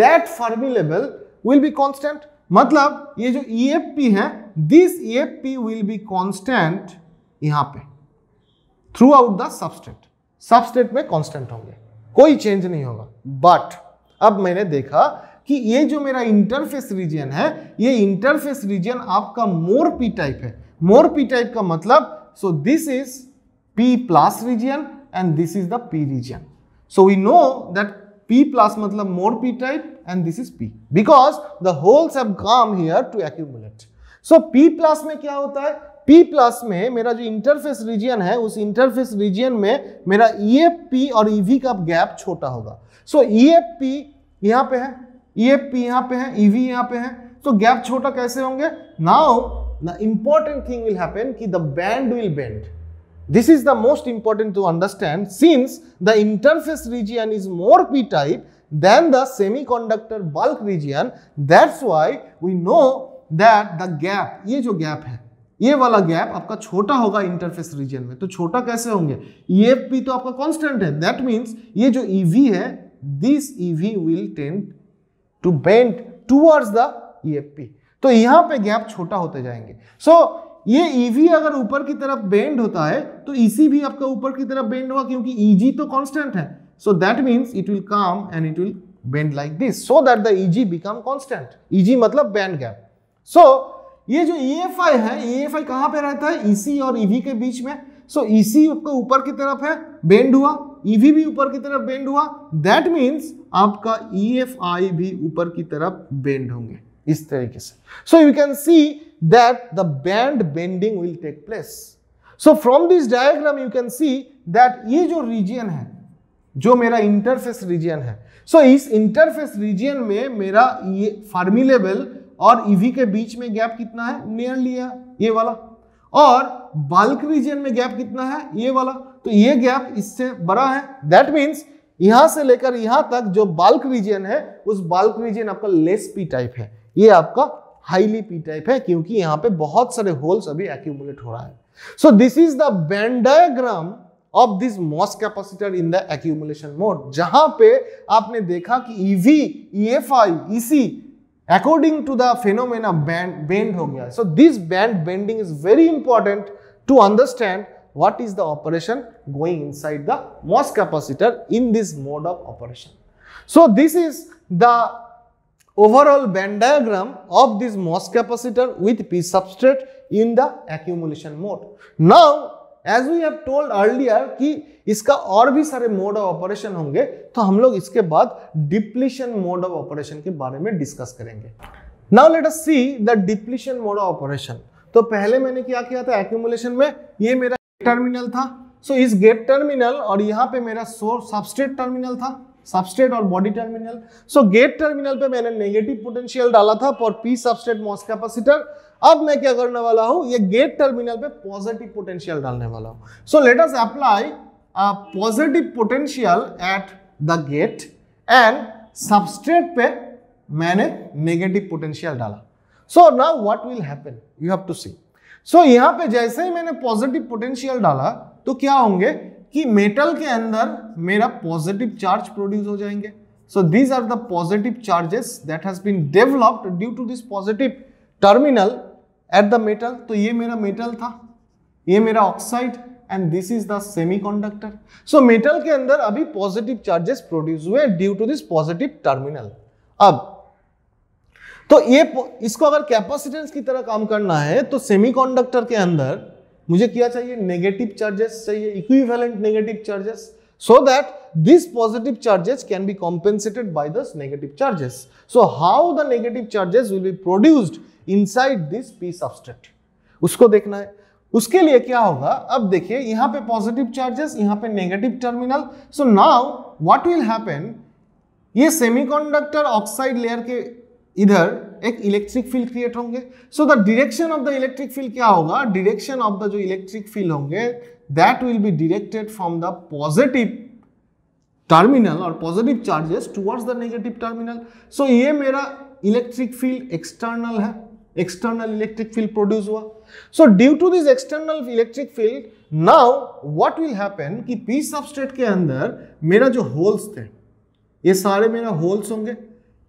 that Fermi level will be constant मतलब ये जो ई एफ पी है this E F P will be constant यहां पे throughout the substrate substrate में कॉन्स्टेंट होंगे कोई चेंज नहीं होगा बट अब मैंने देखा कि ये जो मेरा इंटरफेस रीजन है ये इंटरफेस रीजन आपका मोर पी टाइप है मोर पी टाइप का मतलब so this is P plus region and this is the P region So we know that P plus matlab मतलब more P type and this is P because the holes have come here to accumulate. So P plus में क्या होता है P plus में मेरा जो interface region है उस इंटरफेस रीजन में मेरा ई e और ई e का गैप छोटा होगा सो ई एफ पी यहाँ पे है ई एफ पी यहाँ पे है ई e वी यहाँ पे है तो so, गैप छोटा कैसे होंगे now the important thing will happen कि the band will bend This is the most important to understand since the interface region is more p-type than the semiconductor bulk region. That's why we know that the gap, ये जो gap है ये वाला gap आपका छोटा होगा interface region में तो छोटा कैसे होंगे ये भी तो आपका कांस्टेंट है दैट मींस ये जो ईवी है this EV will tend to bend towards the EFP तो यहां पे गैप छोटा होते जाएंगे सो so, ये ईवी e अगर ऊपर की तरफ बेंड होता है तो ईसी e भी आपका ऊपर की तरफ बेंड हुआ क्योंकि ईजी e तो कांस्टेंट है so that means it will come and it will bend like this so that the EG become constant EG मतलब बैंड गैप सो ये जो ई एफ आई है ई एफ आई कहाँ पे रहता है ईसी और ईवी के बीच में सो so, ईसी आपका ऊपर की तरफ है बेंड हुआ ईवी भी ऊपर की तरफ बेंड हुआ दैट मीन्स आपका ई एफ आई भी ऊपर की तरफ बेंड होंगे इस तरीके से so you can see that the band bending will take place. So from this diagram you can see that ये जो region है जो मेरा interface region है so, इस interface region में मेरा ये फार्मी लेवल और ईवी के बीच में गैप कितना है नियरली ये वाला और बाल्क रीजन में गैप कितना है ये वाला तो ये गैप इससे बड़ा है दैट मीन्स यहां से लेकर यहां तक जो बल्क रीजन है उस बल्क रीजन आपका लेस पी टाइप है ये आपका हाईली पी टाइप है क्योंकि यहां पे बहुत सारे होल्स अभी एक्यूमुलेट हो रहा है so this is the of this MOS capacitor in the accumulation mode जहां पे आपने देखा कि EV E F I EC according to the phenomena band bend हो गया so this band bending is very important to understand what is the operation going inside the MOS capacitor in this mode of operation so this is the overall band diagram of this MOS capacitor with P substrate in the accumulation mode. Now, as we have told earlier कि इसका और भी सारे mode of operation होंगे तो हम लोग इसके बाद depletion mode of operation के बारे में discuss करेंगे Now let us see the depletion mode of operation. तो पहले मैंने क्या किया था accumulation में ये मेरा टर्मिनल था सो so, इस गेट टर्मिनल और यहाँ पे मेरा सोर्स सबस्ट्रेट टर्मिनल था सबस्ट्रेट और body terminal so gate terminal पे मैंने नेगेटिव पोटेंशियल डाला था for P substrate MOS capacitor अब मैं क्या करने वाला हूं ये गेट टर्मिनल पे पॉजिटिव पोटेंशियल डालने वाला हूं so let us apply positive potential at the gate and substrate पे मैंने नेगेटिव पोटेंशियल डाला so now what will happen you have to see so यहां पे जैसे ही मैंने पॉजिटिव पोटेंशियल डाला तो क्या होंगे कि मेटल के अंदर मेरा पॉजिटिव चार्ज प्रोड्यूस हो जाएंगे so these are the positive charges that has been developed due to this positive terminal at the metal तो ये मेरा मेटल था ये मेरा oxide and this is the semiconductor so metal के अंदर अभी पॉजिटिव चार्जेस प्रोड्यूस हुए due to this positive terminal अब तो ये इसको अगर कैपेसिटेंस की तरह काम करना है तो सेमीकंडक्टर के अंदर मुझे क्या चाहिए नेगेटिव चार्जेस चाहिए equivalent negative charges so that this positive charges can be compensated by this negative charges so how the negative charges will be produced inside this piece of उसको देखना है उसके लिए क्या होगा अब देखिए यहां पे पॉजिटिव चार्जेस यहां पे negative terminal so now what will happen ये सेमीकंडक्टर ऑक्साइड लेयर के इधर एक इलेक्ट्रिक फील्ड क्रिएट होंगे so the direction of the electric field क्या होगा डिरेक्शन ऑफ द जो इलेक्ट्रिक फील्ड होंगे that will be directed from the positive terminal और positive charges towards the negative terminal so ये मेरा इलेक्ट्रिक फील्ड एक्सटर्नल है external electric field produce हुआ so due to this external electric field now what will happen कि P substrate के अंदर मेरा जो होल्स थे ये सारे मेरा होल्स होंगे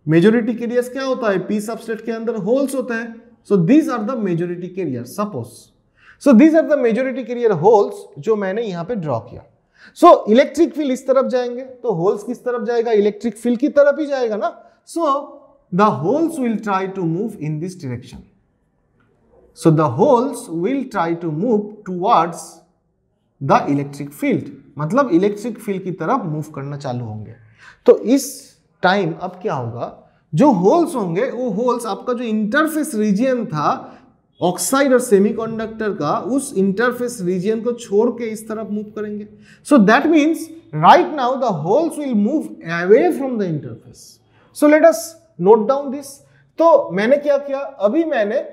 मेजोरिटी केरियर्स क्या होता है पी सबस्टेट के अंदर होल्स होते हैं so these are the majority carrier suppose so these are the majority carrier holes जो मैंने यहां पे ड्रॉ किया सो इलेक्ट्रिक फील्ड इस तरफ जाएंगे तो होल्स किस तरफ जाएगा इलेक्ट्रिक फील्ड की तरफ ही जाएगा ना so the holes will try to move in this direction so the holes will try to move towards the electric field मतलब इलेक्ट्रिक फील्ड की तरफ मूव करना चालू होंगे तो इस टाइम अब क्या होगा जो होल्स होंगे वो होल्स आपका जो इंटरफेस रीजियन था ऑक्साइड और सेमीकंडक्टर का उस इंटरफेस रीजियन को छोड़ के इस तरफ मूव करेंगे so that means right now the holes will move away from the interface so let us note down this तो मैंने क्या किया अभी मैंने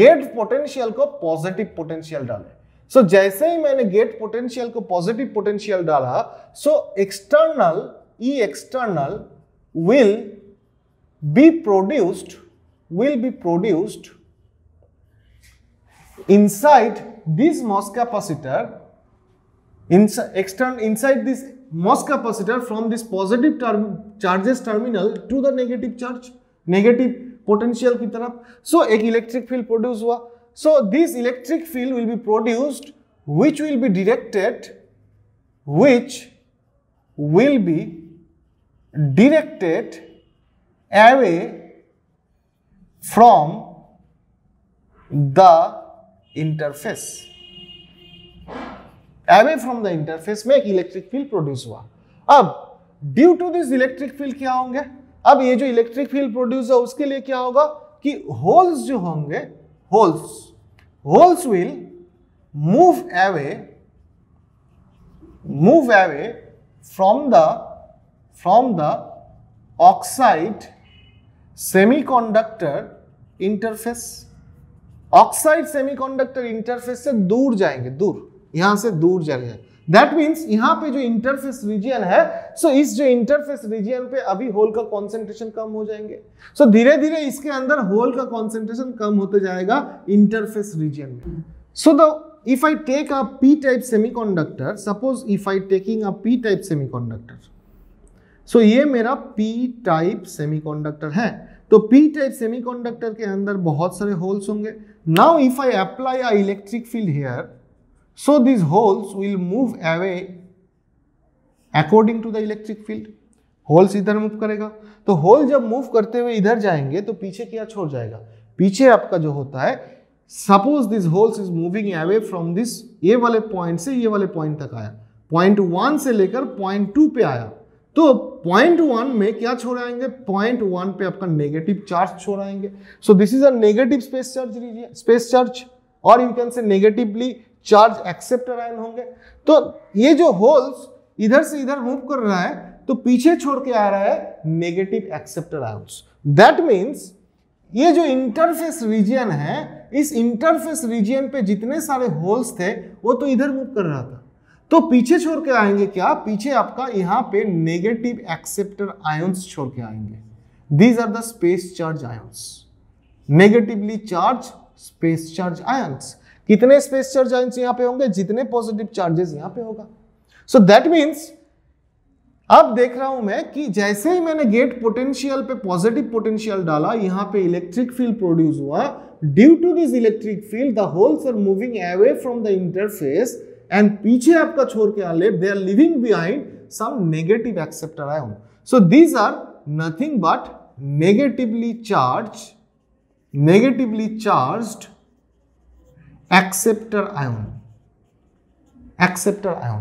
गेट पोटेंशियल को पॉजिटिव पोटेंशियल डाले सो so, जैसे ही मैंने गेट पोटेंशियल को पॉजिटिव पोटेंशियल डाला so external E external will be produced will be produced inside this MOS capacitor inside external inside this MOS capacitor from this positive term charges terminal to the negative charge negative potential की तरफ so a electric field produce so this electric field will be produced which will be directed which will be directed away from the interface. Away from the interface में एक electric field produce हुआ अब due to this electric field क्या होंगे अब ये जो electric field produce हुआ उसके लिए क्या होगा कि होल्स जो होंगे holes holes will move away move away from the from the oxide semiconductor interface oxide semiconductor interface से दूर जाएंगे दूर यहां से दूर जाएंगे दैट मीन्स यहां पे जो इंटरफेस रीजियन है सो so इस जो इंटरफेस रीजियन पे अभी होल का कॉन्सेंट्रेशन कम हो जाएंगे सो so धीरे धीरे इसके अंदर होल का कॉन्सेंट्रेशन कम होते जाएगा इंटरफेस रीजियन में so the if I take a P type semiconductor suppose if I taking a P type conductor so ये मेरा पी टाइप सेमीकंडक्टर है तो पी टाइप सेमीकंडक्टर के अंदर बहुत सारे होल्स होंगे now if I apply a electric field here so this holes will move away according to the electric field holes इधर मूव करेगा तो होल जब मूव करते हुए इधर जाएंगे तो पीछे क्या छोड़ जाएगा पीछे आपका जो होता है suppose this holes is moving away from this ये वाले पॉइंट से ये वाले पॉइंट तक आया पॉइंट वन से लेकर पॉइंट टू पे आया तो पॉइंट वन में क्या छोड़ाएंगे पॉइंट वन पे आपका नेगेटिव चार्ज छोड़ाएंगे so this is negative space charge region space charge और you can say negatively charge acceptor ion होंगे तो ये जो होल्स इधर से इधर मूव कर रहा है तो पीछे छोड़ के आ रहा है negative acceptor ions that means ये जो इंटरफेस रीजन है इस इंटरफेस रीजन पे जितने सारे होल्स थे वो तो इधर मूव कर रहा था तो पीछे छोड़ के आएंगे क्या पीछे आपका यहां पे नेगेटिव एक्सेप्टर आयंस छोड़ के आएंगे these are the space charge ions negatively charge space charge ions कितने स्पेस चार्ज आयंस यहां पे होंगे जितने पॉजिटिव चार्जेस यहां पे होगा सो दैट मीन्स अब देख रहा हूं मैं कि जैसे ही मैंने गेट पोटेंशियल पे पॉजिटिव पोटेंशियल डाला यहां पे इलेक्ट्रिक फील्ड प्रोड्यूस हुआ due to this electric field the holes are moving away from the interface And पीछे आपका छोड़ के अनलेट they are leaving behind some negative acceptor ion so these are nothing negatively charged negatively charged acceptor ion acceptor ion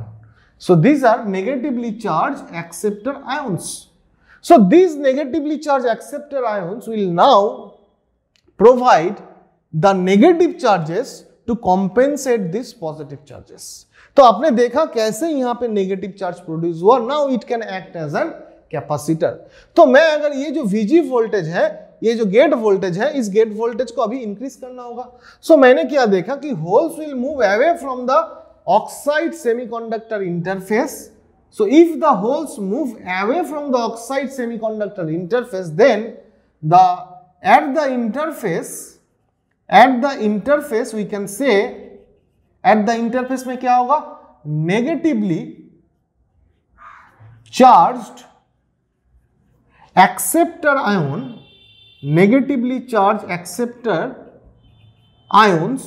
so these are negatively charged acceptor ions so these negatively charged acceptor ions will now provide the negative charges to compensate this positive charges तो आपने देखा कैसे यहाँ पे negative charge produce हुआ now it can act as an capacitor तो मैं अगर ये जो वीजी वोल्टेज है ये जो गेट वोल्टेज है इस गेट वोल्टेज को अभी इंक्रीज करना होगा सो so, मैंने क्या देखा कि holes will move away from the oxide semiconductor interface so if the holes move away from the oxide semiconductor interface then the at the interface at the interface we can say at the interface में क्या होगा negatively charged acceptor ion negatively charge acceptor ions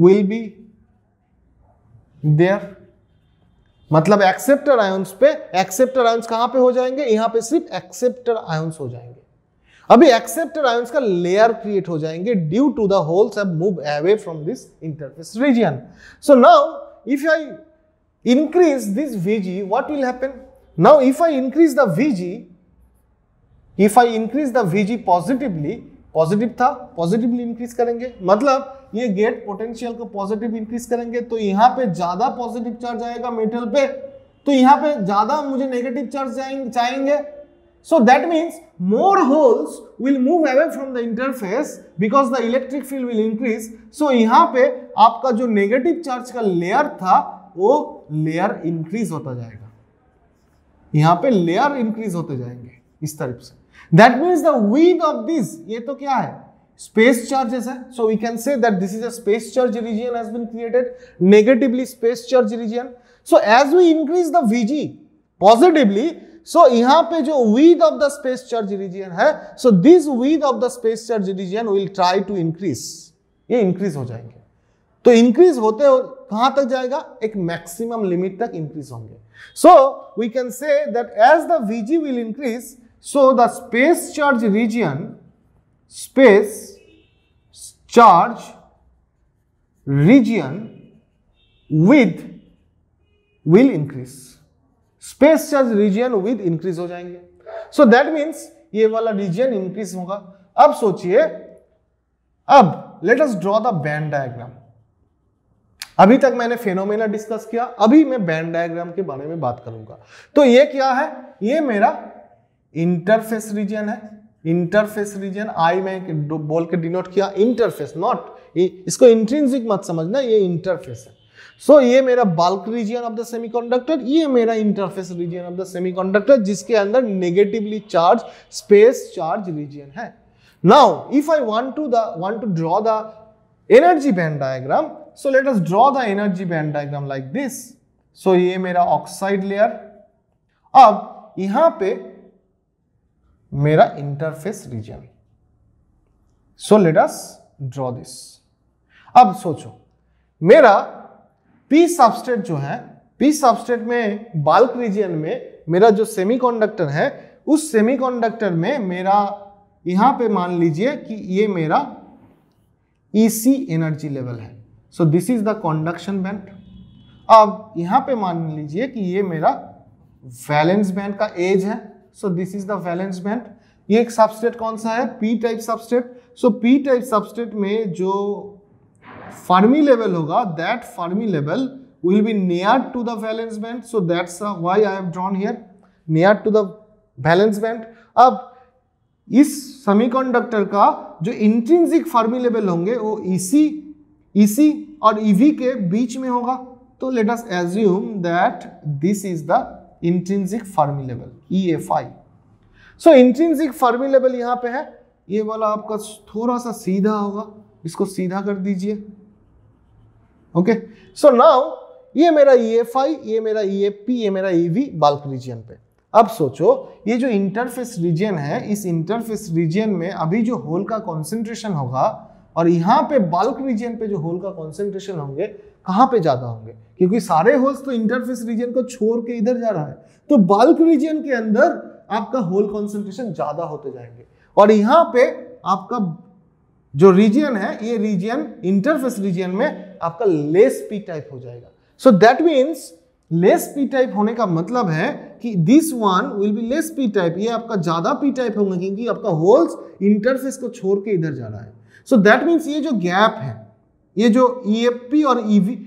will be there मतलब acceptor ions पे acceptor ions कहां पे हो जाएंगे यहां पे सिर्फ एक्सेप्टर आयोन्स हो जाएंगे अभी एक्सेप्टर आयंस का लेयर क्रिएट हो जाएंगे due to the holes have move away from this interface region so now if I increase this VG what will happen now if I increase the VG if I increase the VG positively positive था positively increase करेंगे मतलब ये gate potential को positive increase करेंगे तो यहां पे ज्यादा पॉजिटिव चार्ज आएगा मेटल पे तो यहां पे ज्यादा मुझे नेगेटिव चार्ज चाहेंगे So that means more holes will move away from the interface because the electric field will increase. So yahan pe aapka jo negative charge ka layer tha wo layer increase hota jayega yahan pe layer increase hote jayenge is tarah se That means the width of this ye to kya hai space charges hai so we can say that this is a space charge region has been created negatively space charge region so as we increase the vg positively so so, यहां पे जो width of the space charge region है so this width of the space charge region will try to increase ये increase हो जाएंगे तो increase होते हो कहां तक जाएगा एक मैक्सिमम लिमिट तक इंक्रीज होंगे so we can say that as the VG will increase so the space charge region space charge region with will increase space charge region with increase हो जाएंगे सो दैट मीन्स ये वाला region increase होगा अब सोचिए अब let us draw the band diagram अभी तक मैंने फेनोमेना डिस्कस किया अभी मैं बैंड डायग्राम के बारे में बात करूंगा तो ये क्या है ये मेरा इंटरफेस रीजन है इंटरफेस रीजन आई मैं बोल के डिनोट किया इंटरफेस नॉट इसको इंट्रेंसिक मत समझना ये इंटरफेस है सो so, ये मेरा bulk region of the semiconductor ये मेरा interface region of the semiconductor जिसके अंदर negatively charge space charge region है now if I want to the want to draw the energy band diagram so let us draw the energy band diagram like this so ये मेरा oxide layer अब यहां पे मेरा interface region so let us draw this अब सोचो मेरा P substrate जो है पी सबस्ट्रेट में बाल्क रीजन में मेरा जो सेमीकंडक्टर है उस सेमीकंडक्टर में मेरा यहां पे मान लीजिए कि ये मेरा ईसी एनर्जी लेवल है so this is the conduction band अब यहाँ पे मान लीजिए कि ये मेरा वैलेंस बैंड का एज है so this is the valence band ये एक सबस्टेट कौन सा है P type substrate so P type substrate में जो फर्मी लेवल होगा that Fermi level will be near to the valence band so that's why I have drawn here near to the valence band अब इस semiconductor का जो intrinsic Fermi level होंगे वो इसी e इसी e और ईवी e के बीच में होगा तो let us assume that this is the intrinsic Fermi level E F I so intrinsic Fermi level यहां पे है ये वाला आपका थोड़ा सा सीधा होगा इसको सीधा कर दीजिए ओके सो नाउ ये मेरा ई एफ आई ये मेरा ई एफ पी ये मेरा ई वी बाल्क रीजियन पे अब सोचो ये जो इंटरफेस रीजन है इस इंटरफेस रीजन में अभी जो होल का कॉन्सेंट्रेशन होगा और यहाँ पे बल्क रीजन पे जो होल का कॉन्सेंट्रेशन होंगे कहाँ पे ज़्यादा होंगे क्योंकि सारे होल्स तो इंटरफेस रीजन को छोड़ के इधर जा रहा है तो बल्क रीजन के अंदर आपका होल कॉन्सेंट्रेशन ज़्यादा होते जाएंगे और यहाँ पे आपका जो रीजियन है ये रीजियन इंटरफेस रीजियन में आपका लेस पी टाइप हो जाएगा so that means less P type होने का मतलब है कि this one will be less P type ये आपका ज़्यादा पी टाइप होंगे क्योंकि आपका होल्स इंटरफेस को छोड़ के इधर जा रहा है सो दैट मीन्स ये जो गैप है ये जो ई e और ईवी e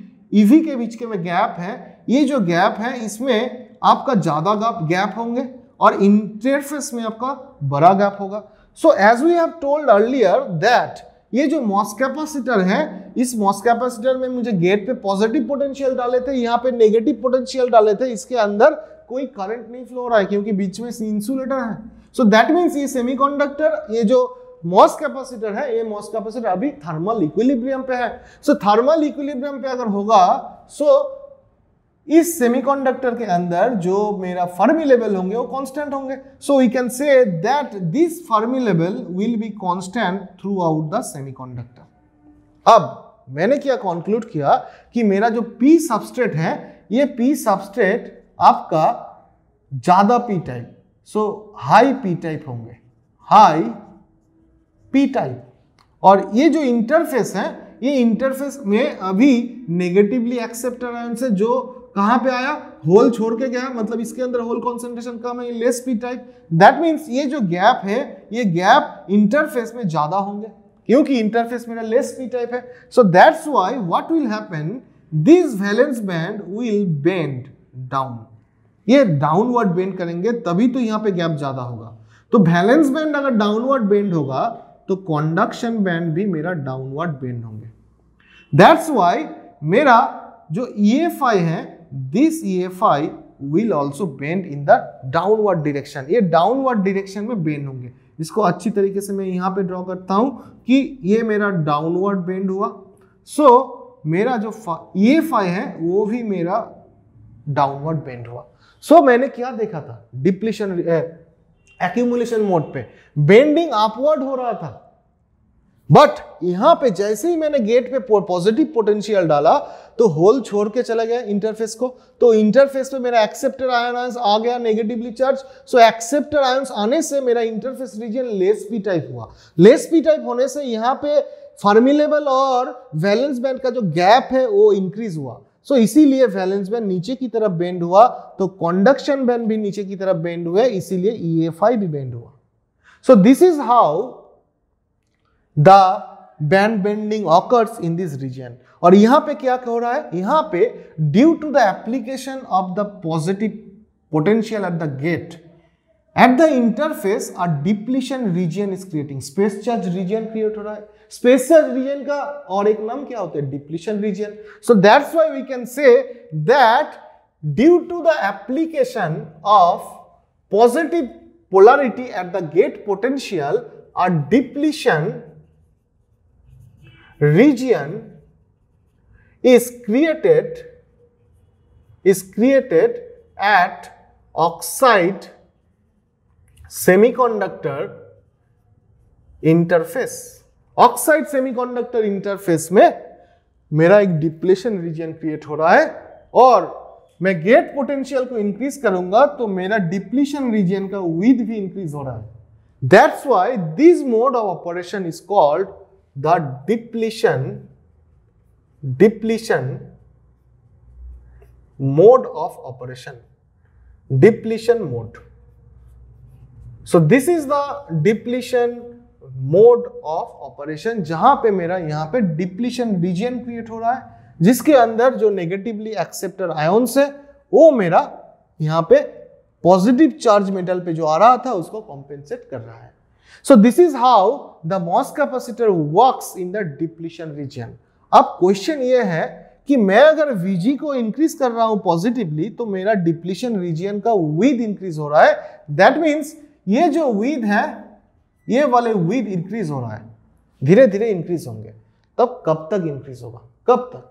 ईवी e के बीच के में गैप है ये जो गैप है इसमें आपका ज़्यादा गैप होंगे और इंटरफेस में आपका बड़ा गैप होगा so as we have told earlier that ये जो मॉस कैपेसिटर है इस मॉस कैपेसिटर में मुझे गेट पे पॉजिटिव पोटेंशियल डाले थे यहाँ पे नेगेटिव पोटेंशियल डाले थे इसके अंदर कोई करंट नहीं फ्लो रहा है क्योंकि बीच में इंसुलेटर है सो दैट मीन्स ये सेमीकंडक्टर ये जो मॉस कैपेसिटर है ये मॉस कैपेसिटर अभी थर्मल इक्विलिब्रियम पे है सो थर्मल इक्विलिब्रियम पे अगर होगा सो so इस सेमीकंडक्टर के अंदर जो मेरा फर्मी लेवल होंगे वो कांस्टेंट होंगे so we can say that this Fermi level will be constant throughout the semiconductor अब मैंने क्या कंक्लूड किया कि मेरा जो पी सबस्ट्रेट है ये पी सबस्ट्रेट आपका ज़्यादा P type so high P type होंगे हाई पी टाइप और ये जो इंटरफेस है ये इंटरफेस में अभी नेगेटिवली एक्सेप्टर आयन से जो कहां पे आया होल छोड़ के गया मतलब इसके अंदर होल कॉन्सेंट्रेशन कम है less P type that means ये जो गैप है ये गैप इंटरफेस में ज्यादा होंगे क्योंकि इंटरफेस मेरा लेस पी टाइप है so that's why what will happen this valence band will bend down ये डाउनवर्ड बेंड करेंगे तभी तो यहाँ पे गैप ज्यादा होगा तो वैलेंस बैंड अगर डाउनवर्ड बेंड होगा तो कॉन्डक्शन बैंड भी मेरा डाउनवर्ड बेंड होंगे दैट्स वाई मेरा जो ई एफ आई है this E will also bend in the downward direction ये डाउनवर्ड डिरेक्शन में बेंड होंगे इसको अच्छी तरीके से मैं यहाँ पे ड्रॉ करता हूँ कि ये मेरा डाउनवर्ड बेंड हुआ सो so, मेरा जो ये फाइव e है वो भी मेरा डाउनवर्ड बेंड हुआ सो so, मैंने क्या देखा था डिप्लेशन एक्यूमुलेशन मोड पे बेंडिंग अपवर्ड हो रहा था बट यहां पे जैसे ही मैंने गेट पे पॉजिटिव पोटेंशियल डाला तो होल छोड़ के चला गया इंटरफेस को तो इंटरफेस पे मेरा एक्सेप्टर आयन आयंस आ गया negatively charge so acceptor ions आने से मेरा interface region less P type हुआ लेस पी टाइप होने से यहाँ पे फर्मिलेबल और वैलेंस बैंड का जो गैप है वो इंक्रीज हुआ सो so, इसीलिए वैलेंस बैंड नीचे की तरफ बेंड हुआ तो कंडक्शन बैंड भी नीचे की तरफ बेंड e हुआ इसीलिए ई भी बेंड हुआ so this is how the band bending occurs in this region और यहां पे क्या हो रहा है यहां पे due to the application of the positive potential at the gate at the interface a depletion region is creating space charge region create हो रहा है स्पेस चार्ज रीजन का और एक नाम क्या होता है depletion region so that's why we can say that due to the application of positive polarity at the gate potential are depletion region is created is created at oxide semiconductor interface oxide semiconductor interface में मेरा एक depletion region create हो रहा है और मैं gate potential को increase करूंगा तो मेरा डिप्लीशन रीजन का विद भी इंक्रीज हो रहा है that's why this mode of operation is called the depletion depletion mode of operation depletion mode so this is the depletion mode of operation जहां पे मेरा यहां पे डिप्लीशन रीजन क्रिएट हो रहा है जिसके अंदर जो नेगेटिवली एक्सेप्टेड आयोन्स है वो मेरा यहां पे पॉजिटिव चार्ज मेटल पे जो आ रहा था उसको कॉम्पेंसेट कर रहा है so this is how the MOS capacitor works in the depletion region अब क्वेश्चन ये है कि मैं अगर वीजी को इंक्रीज कर रहा हूं पॉजिटिवली तो मेरा डिप्लीशन रीजन का विद इंक्रीज हो रहा है दैट मीन्स ये जो विद है ये वाले विद इंक्रीज हो रहा है धीरे धीरे इंक्रीज होंगे तब कब तक इंक्रीज होगा कब तक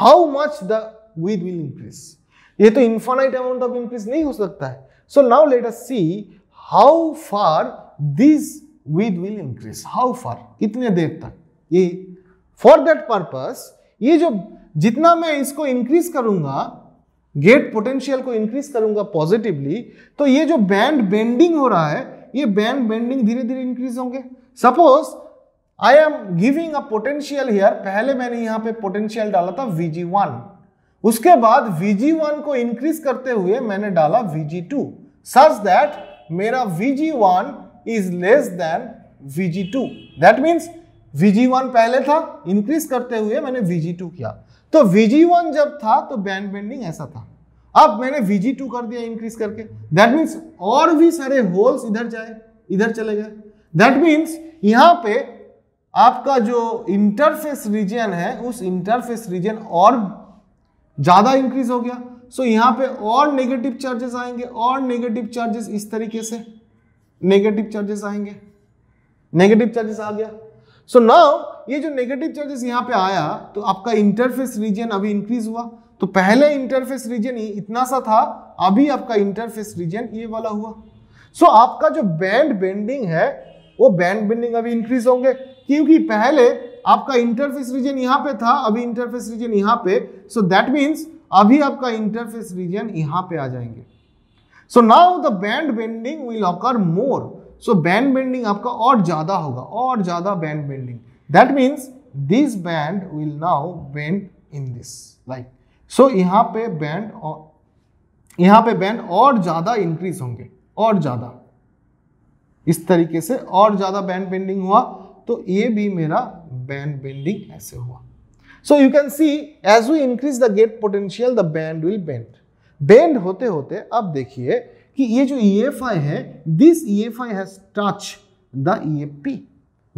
how much the width will increase ये तो इन्फानाइट अमाउंट ऑफ इंक्रीज नहीं हो सकता है so now let us see how far this width will increase how far कितने देर तक ये फॉर दैट पर्पस ये जो जितना मैं इसको इंक्रीज करूंगा गेट पोटेंशियल को इंक्रीज करूंगा पॉजिटिवली तो ये जो बैंड बेंडिंग हो रहा है ये बैंड बेंडिंग धीरे धीरे इंक्रीज होंगे suppose I am giving a potential here पहले मैंने यहां पे पोटेंशियल डाला था VG1 उसके बाद VG1 को इंक्रीज करते हुए मैंने डाला VG2 सच दैट मेरा VG1 is less than Vg2 that means Vg1 पहले था इंक्रीज करते हुए मैंने Vg2 किया तो Vg1 जब था तो बैंड बेंडिंग ऐसा था अब मैंने Vg2 कर दिया इंक्रीज करके दैट मीन्स और भी सारे होल्स इधर जाए इधर चले गए दैट मीन्स यहां पे आपका जो इंटरफेस रीजन है उस इंटरफेस रीजन और ज़्यादा इंक्रीज हो गया सो so, यहां पे और नेगेटिव चार्जेस आएंगे और नेगेटिव चार्जेस इस तरीके से नेगेटिव चार्जेस आएंगे नेगेटिव चार्जेस आ गया सो so नाउ ये जो नेगेटिव चार्जेस यहाँ पे आया तो आपका इंटरफेस रीजन अभी इंक्रीज हुआ तो पहले इंटरफेस रीजन इतना सा था अभी आपका इंटरफेस रीजन ये वाला हुआ सो so आपका जो बैंड बेंडिंग है वो बैंड बेंडिंग अभी इंक्रीज होंगे क्योंकि पहले आपका इंटरफेस रीजन यहाँ पे था अभी इंटरफेस रीजन यहाँ पे सो दैट मीन्स अभी आपका इंटरफेस रीजन यहाँ पे आ जाएंगे so now the band bending will occur more so band bending आपका और ज़्यादा होगा और ज़्यादा band bending that means this band will now bend in this like so यहाँ पे बैंड और यहाँ पे बैंड और ज़्यादा इंक्रीज होंगे और ज़्यादा इस तरीके से और ज़्यादा बैंड बेंडिंग हुआ तो ये भी मेरा बैंड बेंडिंग ऐसे हुआ so you can see as we increase the gate potential the band will bend bend होते होते अब देखिए कि ये जो ई एफ आई है this E F I has touch the E F P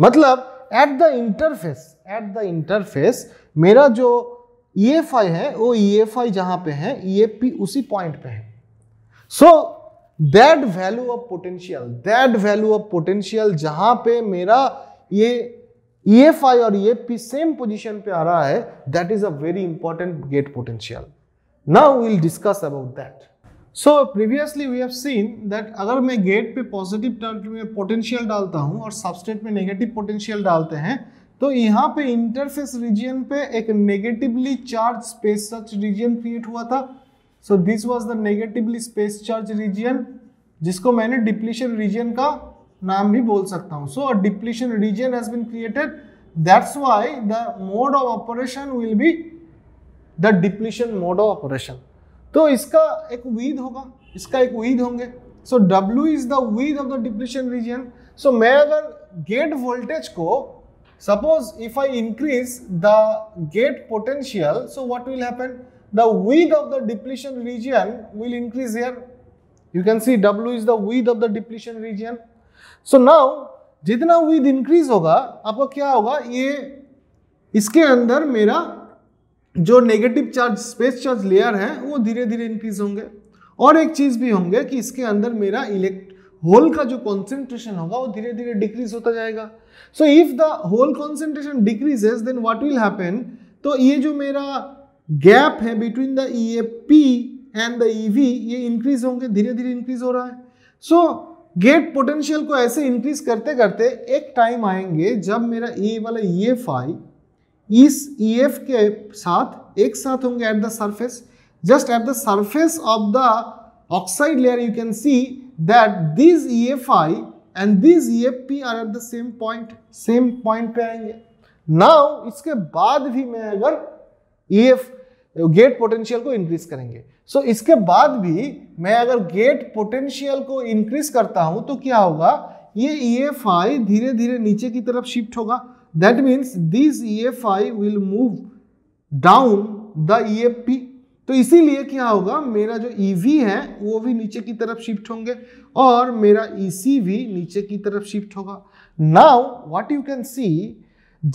मतलब at the interface at the interface मेरा जो ई एफ आई है वो ई e एफ आई जहां पे है ई एफ पी उसी पॉइंट पे है so that value of potential that value of potential जहां पे मेरा ये ई एफ आई और E F P same position पे आ रहा है that is a very important gate potential Now we will discuss about that. So previously we have seen that अगर मैं गेट पे पॉजिटिव टर्म में पोटेंशियल डालता हूँ और सबस्टेट में नेगेटिव पोटेंशियल डालते हैं तो यहाँ पे इंटरफेस रीजियन पे एक negatively charge space such region create हुआ था so this was the negatively space charge region जिसको मैंने डिप्लीशन रीजियन का नाम भी बोल सकता हूँ so depletion region has been created that's why the mode of operation will be the depletion mode of operation तो इसका एक वीद होगा इसका एक वीद होंगे so W is the width of the depletion region so मैं अगर gate voltage को suppose if I increase the gate potential so what will happen the width of the depletion region will increase here you can C W is the width of the depletion region so now जितना width increase होगा आपको क्या होगा ये इसके अंदर मेरा जो negative charge space charge layer है वो धीरे धीरे इंक्रीज होंगे और एक चीज़ भी होंगे कि इसके अंदर मेरा इलेक्ट होल का जो कॉन्सेंट्रेशन होगा वो धीरे धीरे डिक्रीज होता जाएगा so if the hole concentration decreases then what will happen तो ये जो मेरा गैप है between the E A P and the E V ये इंक्रीज होंगे धीरे धीरे इंक्रीज हो रहा है सो गेट पोटेंशियल को ऐसे इंक्रीज करते करते एक टाइम आएंगे जब मेरा ए e वाला ई एफ आई इस ई e एफ के साथ एक साथ होंगे at the surface just at the surface of the see that this E F I and this E F P are at the same point same point पे आएंगे now इसके बाद भी मैं अगर ई एफ गेट पोटेंशियल को increase करेंगे so so, इसके बाद भी मैं अगर गेट पोटेंशियल को इंक्रीज करता हूं तो क्या होगा ये ई e एफ आई धीरे धीरे नीचे की तरफ शिफ्ट होगा that means this EFI will move down the EFP तो इसीलिए क्या होगा मेरा जो EV है वो भी नीचे की तरफ शिफ्ट होंगे और मेरा EC भी नीचे की तरफ शिफ्ट होगा now what you can see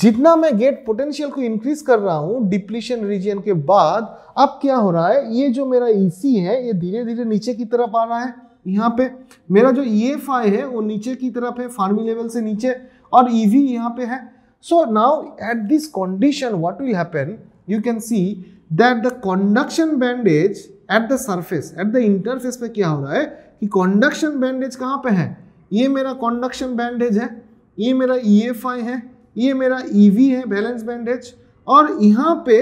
जितना मैं गेट पोटेंशियल को इंक्रीज कर रहा हूँ डिप्लीशन रीजन के बाद अब क्या हो रहा है ये जो मेरा ई e है ये धीरे धीरे नीचे की तरफ आ रहा है यहाँ पे मेरा जो ई e है वो नीचे की तरफ है फार्मी लेवल से नीचे और ई e वी यहाँ पे है So now at this condition what will happen? You can see that the conduction bandage at the surface, at the interface पे क्या हो रहा है कि conduction bandage कहाँ पे है ये मेरा conduction bandage है ये मेरा EFI है ये मेरा EV है बैलेंस बैंडेज और यहाँ पे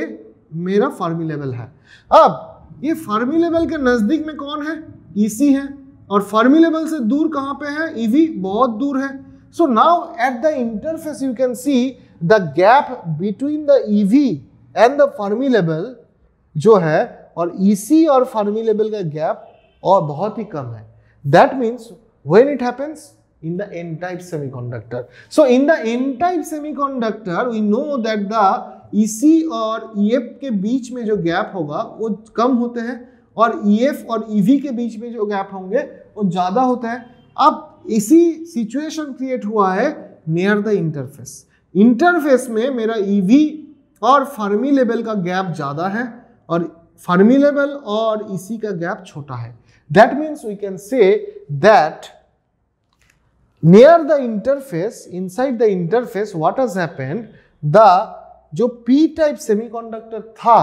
मेरा फार्मी लेवल है अब ये फार्मी लेवल के नज़दीक में कौन है EC है और फार्मी लेवल से दूर कहाँ पे है EV बहुत दूर है So now at the interface you can see the gap between the EV and the Fermi level, जो है और EC और Fermi level का gap और बहुत ही कम है That means when it happens in the n-type semiconductor. So in the n-type semiconductor we know that the EC और EF के बीच में जो gap होगा वो कम होते हैं और EF और EV के बीच में जो gap होंगे वो ज़्यादा होता है अब इसी सिचुएशन क्रिएट हुआ है नियर द इंटरफेस इंटरफेस में मेरा ईवी e और फर्मी लेवल का गैप ज्यादा है और फर्मी लेवल और इसी e का गैप छोटा है that means we can say that near the interface inside the interface what is happened the जो पी टाइप सेमी कॉन्डक्टर था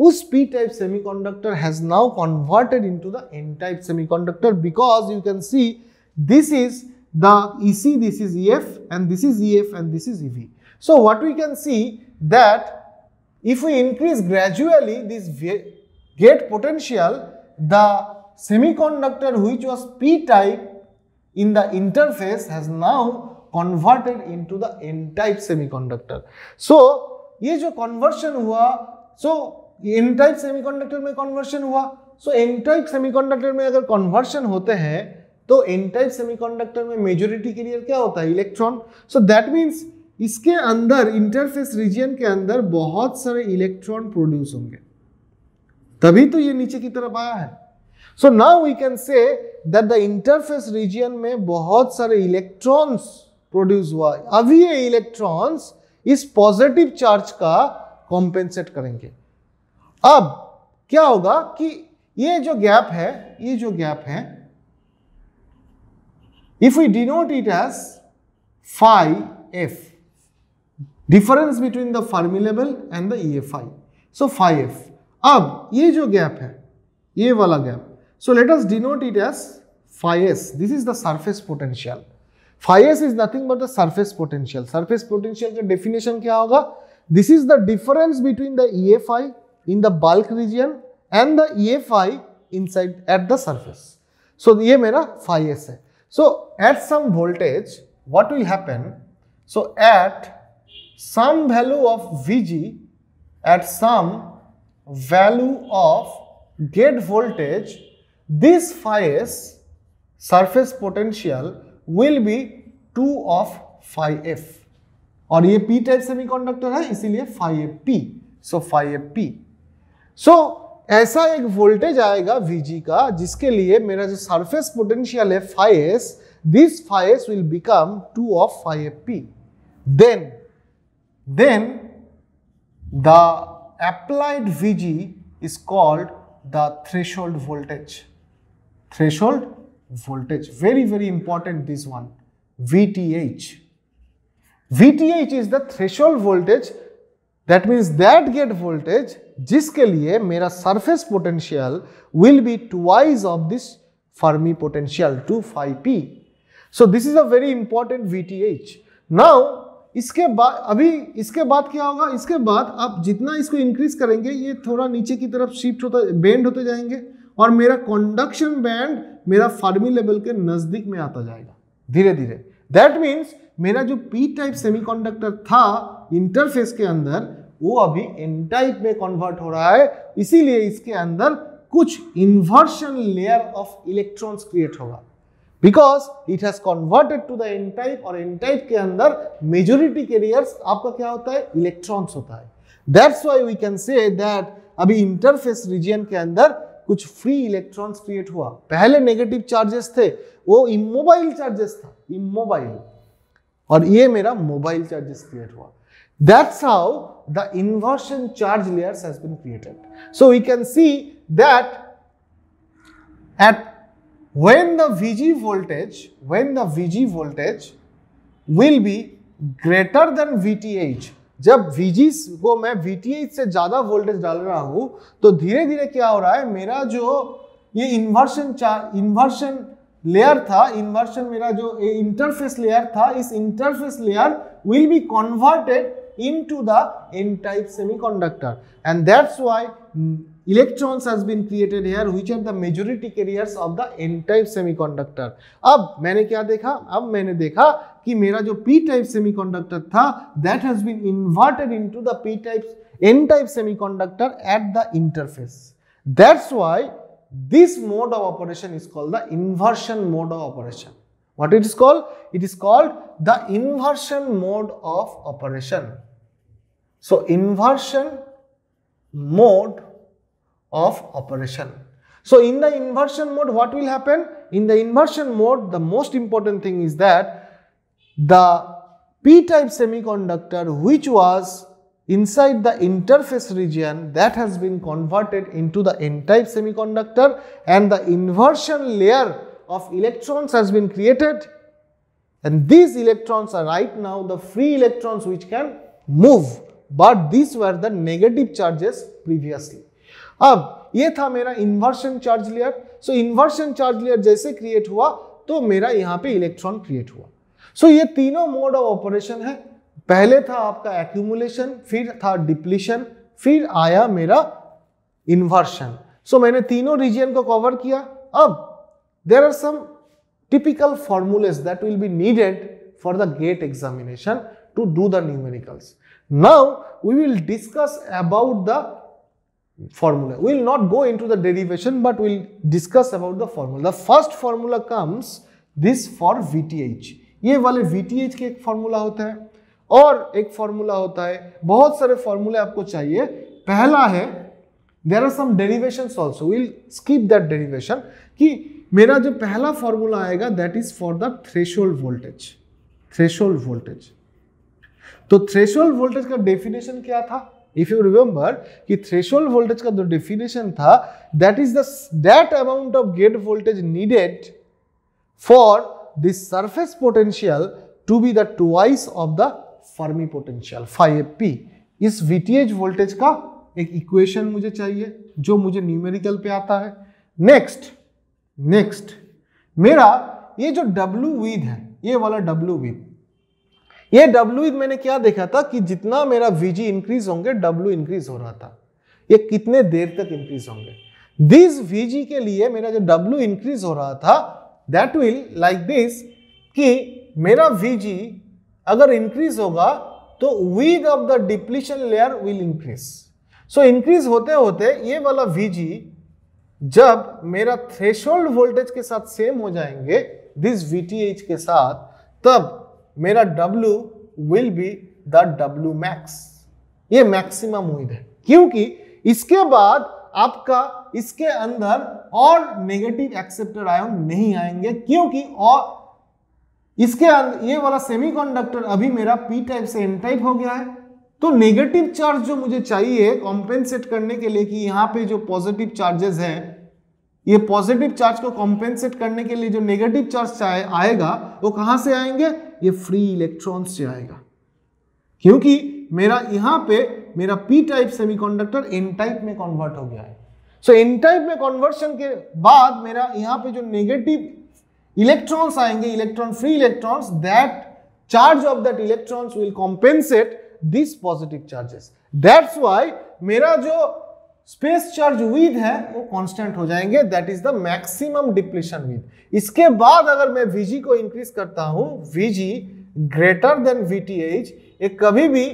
उस P type semiconductor has now converted into the N type conductor because you can see This is the EC, this is EF and this is EF and this is EV. So what we can see that if we increase gradually this gate potential, the semiconductor which was p-type in the interface has now converted into the n-type semiconductor. So ये जो conversion हुआ so n type semiconductor में conversion हुआ so n type semiconductor में अगर conversion होते हैं तो एन टाइप सेमीकंडक्टर में मेजोरिटी कैरियर क्या होता है इलेक्ट्रॉन सो दैट मीन्स इसके अंदर इंटरफेस रीजन के अंदर बहुत सारे इलेक्ट्रॉन प्रोड्यूस होंगे तभी तो ये नीचे की तरफ आया है so now we can say that the interface region में बहुत सारे इलेक्ट्रॉन्स प्रोड्यूस हुआ अभी ये इलेक्ट्रॉन्स इस पॉजिटिव चार्ज का कॉम्पेंसेट करेंगे अब क्या होगा कि ये जो गैप है ये जो गैप है If we denote it as phi f, difference between the Fermi level and the EFI. So, phi f. Ab, ye gap hai, ye gap. So, let us denote it as phi s. This is the surface potential. Phi s is nothing but the surface potential. Surface potential ka definition kya hoga? This is the difference between the EFI in the bulk region and the EFI inside at the surface. So, ye mera phi s so at some voltage, what will happen? So at some value of Vg, at some value of gate voltage, this phi s surface potential will be 2 of phi f. Or a p-type semiconductor, है इसीलिए five phi P So ऐसा एक voltage आएगा Vg का जिसके लिए मेरा जो सरफेस पोटेंशियल है फाइस this phi s will become two of phi P then then the applied Vg is called the threshold voltage. Threshold voltage. Very, very important this one. VTH. VTH is the threshold voltage. That means that gate voltage जिसके लिए मेरा surface potential will be twice of this Fermi potential two phi P so this is a very important V T H now इसके बाद अभी इसके बाद क्या होगा इसके बाद आप जितना इसको इंक्रीज करेंगे ये थोड़ा नीचे की तरफ शिफ्ट होता बेंड होते जाएंगे और मेरा कंडक्शन बैंड मेरा फर्मी लेवल के नज़दीक में आता जाएगा धीरे धीरे दैट मीन्स मेरा जो पी टाइप सेमीकंडक्टर था इंटरफेस के अंदर वो अभी एन टाइप में कन्वर्ट हो रहा है इसीलिए इसके अंदर कुछ inversion layer of electrons create होगा because it has converted to the N type और एन टाइप के अंदर मेजोरिटी कैरियर्स आपका क्या होता है इलेक्ट्रॉन्स होता है that's why we can say that अभी इंटरफेस रीजन के अंदर कुछ फ्री इलेक्ट्रॉन्स क्रिएट हुआ पहले नेगेटिव चार्जेस थे वो इमोबाइल चार्जेस था इमोबाइल और ये मेरा मोबाइल चार्जेस क्रिएट हुआ That's how the inversion charge layers has been created. So we can see that at when the Vg voltage, when the Vg voltage will be greater than Vth, जब Vg को मैं Vth से ज़्यादा voltage डाल रहा हूँ तो धीरे धीरे क्या हो रहा है मेरा जो ये इन्वर्शन चार इन्वर्शन लेयर था इन्वर्शन मेरा जो इंटरफेस लेयर था इस interface layer will be converted into the n-type semiconductor and that's why electrons has been created here which are the majority carriers of the n-type semiconductor. अब मैंने क्या देखा अब मैंने देखा कि मेरा जो p-type semiconductor था that has been inverted into the p-type n-type semiconductor at the interface. That's why this mode of operation is called the inversion mode of operation. What it is called? It is called the inversion mode of operation. So, inversion mode of operation. So, in the inversion mode, what will happen? In the inversion mode, the most important thing is that the p-type semiconductor which was inside the interface region that has been converted into the n-type semiconductor and the inversion layer of electrons has been created and these electrons are right now the free electrons which can move but these were the negative charges previously. ab ye tha mera inversion charge layer so inversion charge layer jaise create hua to mera yahan pe electron create hua so, ye तीनों mode of operation hai pehle tha aapka accumulation fir tha depletion fir aaya mera inversion so, maine तीनों region ko cover kiya ab there are some typical formulas that will be needed for the gate examination to do the numericals. Now, we will discuss about the formula. We will not go into the derivation, but we'll discuss about the formula. The first formula comes this for VTH. ye wale VTH ke ek formula hota hai aur ek formula hota hai bahut sare formula aapko chahiye pehla hai there are some derivations also we'll skip that derivation ki मेरा जो पहला formula आएगा that is for the threshold voltage threshold voltage तो threshold voltage का definition क्या था if you remember कि threshold voltage का जो डेफिनेशन था that is that amount of gate voltage needed for this surface potential to be the twice of the Fermi potential phi P इस VTH voltage का एक equation मुझे चाहिए जो मुझे न्यूमेरिकल पे आता है नेक्स्ट नेक्स्ट मेरा ये जो डब्ल्यू विद है ये वाला डब्ल्यू विद ये डब्लू विद मैंने क्या देखा था कि जितना मेरा वीजी इंक्रीज होंगे डब्लू इंक्रीज हो रहा था ये कितने देर तक इंक्रीज होंगे दिस वीजी के लिए मेरा जो डब्ल्यू इंक्रीज हो रहा था दैट विल लाइक दिस कि मेरा वीजी अगर इंक्रीज होगा तो width of the depletion layer will increase so increase होते होते ये वाला वीजी जब मेरा थ्रेशोल्ड वोल्टेज के साथ सेम हो जाएंगे दिस वी के साथ तब मेरा W will be the W max ये मैक्सिमम उम्मीद है क्योंकि इसके बाद आपका इसके अंदर और नेगेटिव एक्सेप्टर आयन नहीं आएंगे क्योंकि और इसके अंदर ये वाला सेमीकंडक्टर अभी मेरा पी टाइप से एम टाइप हो गया है तो नेगेटिव चार्ज जो मुझे चाहिए कॉम्पेंसेट करने के लिए कि यहाँ पे जो पॉजिटिव चार्जेस हैं ये पॉजिटिव चार्ज को कॉम्पेंसेट करने के लिए जो नेगेटिव चार्ज आएगा वो कहां से आएंगे ये फ्री इलेक्ट्रॉन से आएगा क्योंकि मेरा यहां पे मेरा P type semiconductor N type में कन्वर्ट हो गया है सो एन टाइप में कन्वर्शन के बाद मेरा यहां पे जो नेगेटिव इलेक्ट्रॉन्स आएंगे electron free electrons that charge of that electrons will compensate this positive charges that's why मेरा जो स्पेस चार्ज विद है वो कांस्टेंट हो जाएंगे that is the maximum depletion with इसके बाद अगर मैं वीजी को इंक्रीज करता हूं VG greater than V T H ये कभी भी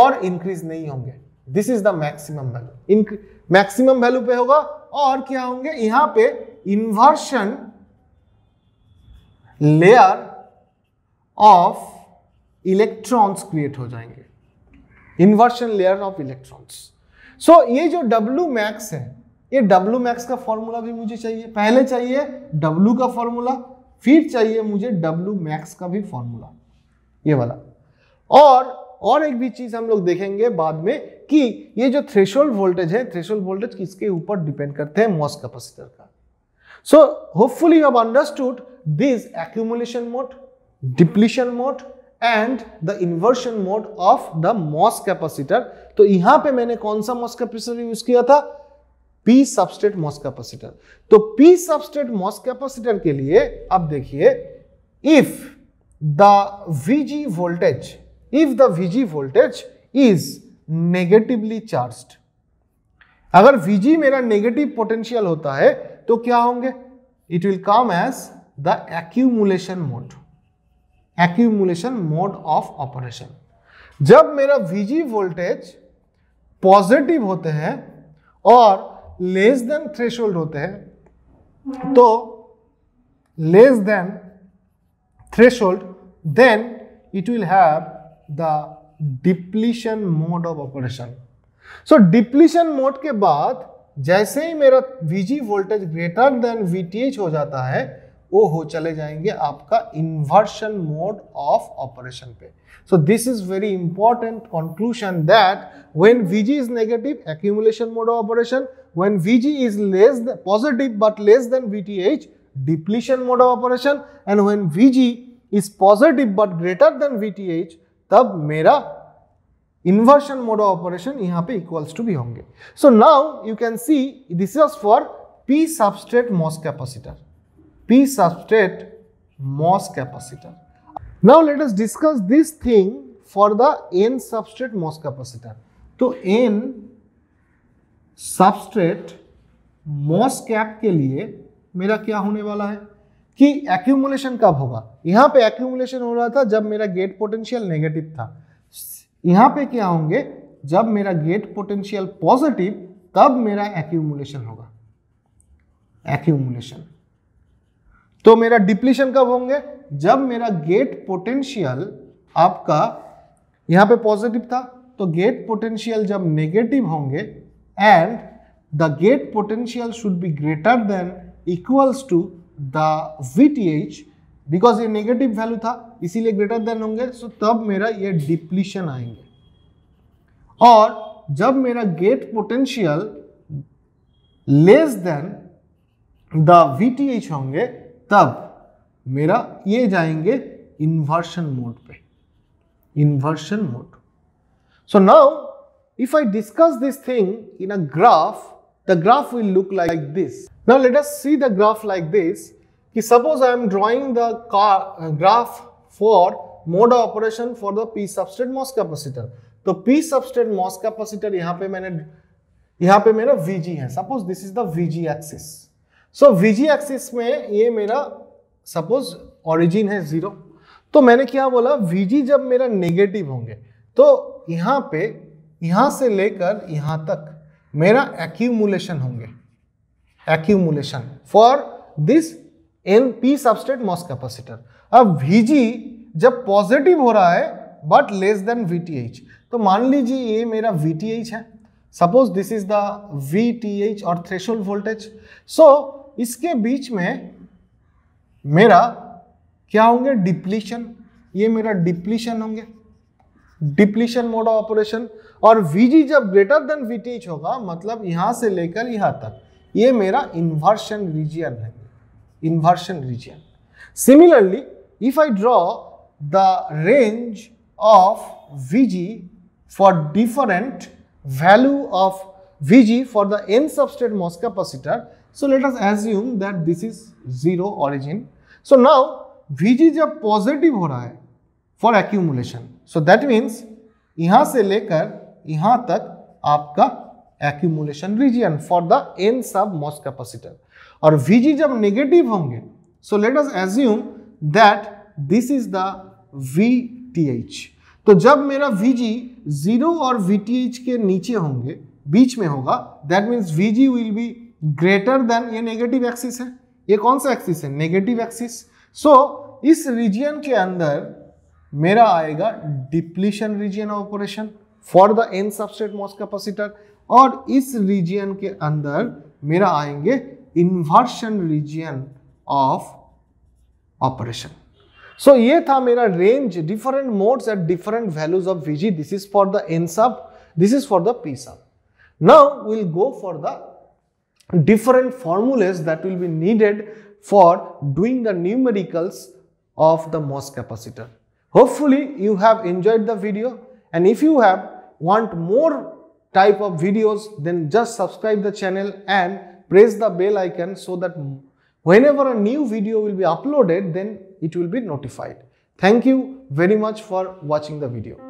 और इंक्रीज नहीं होंगे this is the maximum value maximum value पे होगा और क्या होंगे यहां पे inversion layer of electrons create हो जाएंगे inversion layer of electrons so so, ये जो डब्लू मैक्स है ये डब्ल्यू मैक्स का फॉर्मूला भी मुझे चाहिए पहले चाहिए डब्ल्यू का फॉर्मूला फिर चाहिए मुझे डब्ल्यू मैक्स का भी फॉर्मूला ये वाला और और एक भी चीज़ हम लोग देखेंगे बाद में कि ये जो थ्रेशोल्ड वोल्टेज है थ्रेशोल्ड वोल्टेज किसके ऊपर डिपेंड करते हैं मॉस कैपेसिटर का so hopefully have understood this accumulation mode depletion mode and the inversion mode of the MOS capacitor तो यहां पे मैंने कौन सा मॉस कैपेसिटर यूज किया था पी सबस्टेट मॉस कैपेसिटर तो पी सबस्टेट मॉस कैपेसिटर के लिए अब देखिए if the VG voltage if the VG voltage is negatively charge अगर वीजी मेरा नेगेटिव पोटेंशियल होता है तो क्या होंगे it will come as the accumulation mode accumulation mode of operation जब मेरा वीजी वोल्टेज पॉजिटिव होते हैं और लेस देन थ्रेश होते हैं तो less than thresh then it will have the depletion mode of operation so depletion mode के बाद जैसे ही मेरा VG voltage greater than VTH हो जाता है वो हो चले जाएंगे आपका इन्वर्शन मोड ऑफ ऑपरेशन पे so this is very important conclusion that when VG is negative accumulation mode of operation when VG is less positive but less than VTH depletion mode of operation and when VG is positive but greater than VTH तब मेरा inversion mode of operation यहां पे equals to भी होंगे so now you can see this is for P substrate MOS capacitor P substrate MOS capacitor. Now let us discuss this thing for the N substrate MOS capacitor. तो N substrate MOS cap के लिए मेरा क्या होने वाला है कि accumulation कब होगा यहाँ पे एक्यूमुलेशन हो रहा था जब मेरा गेट पोटेंशियल नेगेटिव था यहाँ पे क्या होंगे जब मेरा गेट पोटेंशियल पॉजिटिव तब मेरा एक्यूमुलेशन होगा एक्यूमुलेशन तो मेरा डिप्लीशन कब होंगे जब मेरा गेट पोटेंशियल आपका यहाँ पे पॉजिटिव था तो गेट पोटेंशियल जब नेगेटिव होंगे and the gate potential should be greater than equals to the V T H because ये नेगेटिव वैल्यू था इसीलिए ग्रेटर देन होंगे सो so तब मेरा ये डिप्लीशन आएंगे और जब मेरा gate potential less than the VTH T H होंगे तब मेरा ये जाएंगे इन्वर्शन मोड पे inversion mode so now if I discuss this thing in a graph the graph will look like this now let us see the graph like this कि suppose I am drawing the graph for mode of operation for the P substrate MOS capacitor तो P substrate MOS capacitor यहां पे मैंने यहां पे मेरा VG है suppose this is the VG axis so VG axis में ये मेरा सपोज ऑरिजिन है ज़ीरो तो मैंने क्या बोला वीजी जब मेरा नेगेटिव होंगे तो यहाँ पे यहाँ से लेकर यहाँ तक मेरा एक्यूमुलेशन होंगे accumulation for this N P substrate MOS capacitor अब वीजी जब पॉजिटिव हो रहा है but less than V T H तो मान लीजिए ये मेरा वी टी एच है suppose this is the V T H और थ्रेशोल्ड वोल्टेज सो इसके बीच में मेरा क्या होंगे डिप्लीशन ये मेरा डिप्लीशन होंगे डिप्लीशन मोड ऑफ ऑपरेशन और Vg जब ग्रेटर देन Vth होगा मतलब यहां से लेकर यहां तक ये मेरा इन्वर्शन रीजियन है inversion region similarly if I draw the range of Vg for different value of Vg for the N substrate mass So let us assume that this is zero origin. So now Vg जब positive हो रहा है for accumulation. So that means यहाँ से लेकर यहाँ तक आपका accumulation region for the n sub MOS capacitor. और Vg जब negative होंगे so let us assume that this is the Vth. तो जब मेरा Vg zero और Vth के नीचे होंगे बीच में होगा that means Vg will be greater than ये नेगेटिव एक्सिस है ये कौन सा एक्सिस है नेगेटिव एक्सिस सो इस रीजन के अंदर मेरा आएगा depletion region operation for the N substrate MOS capacitor और इस रीजन के अंदर मेरा आएंगे inversion region of operation so ये था मेरा range different modes at different values of VG this is for the N sub this is for the P sub now will go for the different formulas that will be needed for doing the numericals of the MOS capacitor. Hopefully you have enjoyed the video and if you have want more type of videos then just subscribe the channel and press the bell icon so that whenever a new video will be uploaded then it will be notified. Thank you very much for watching the video.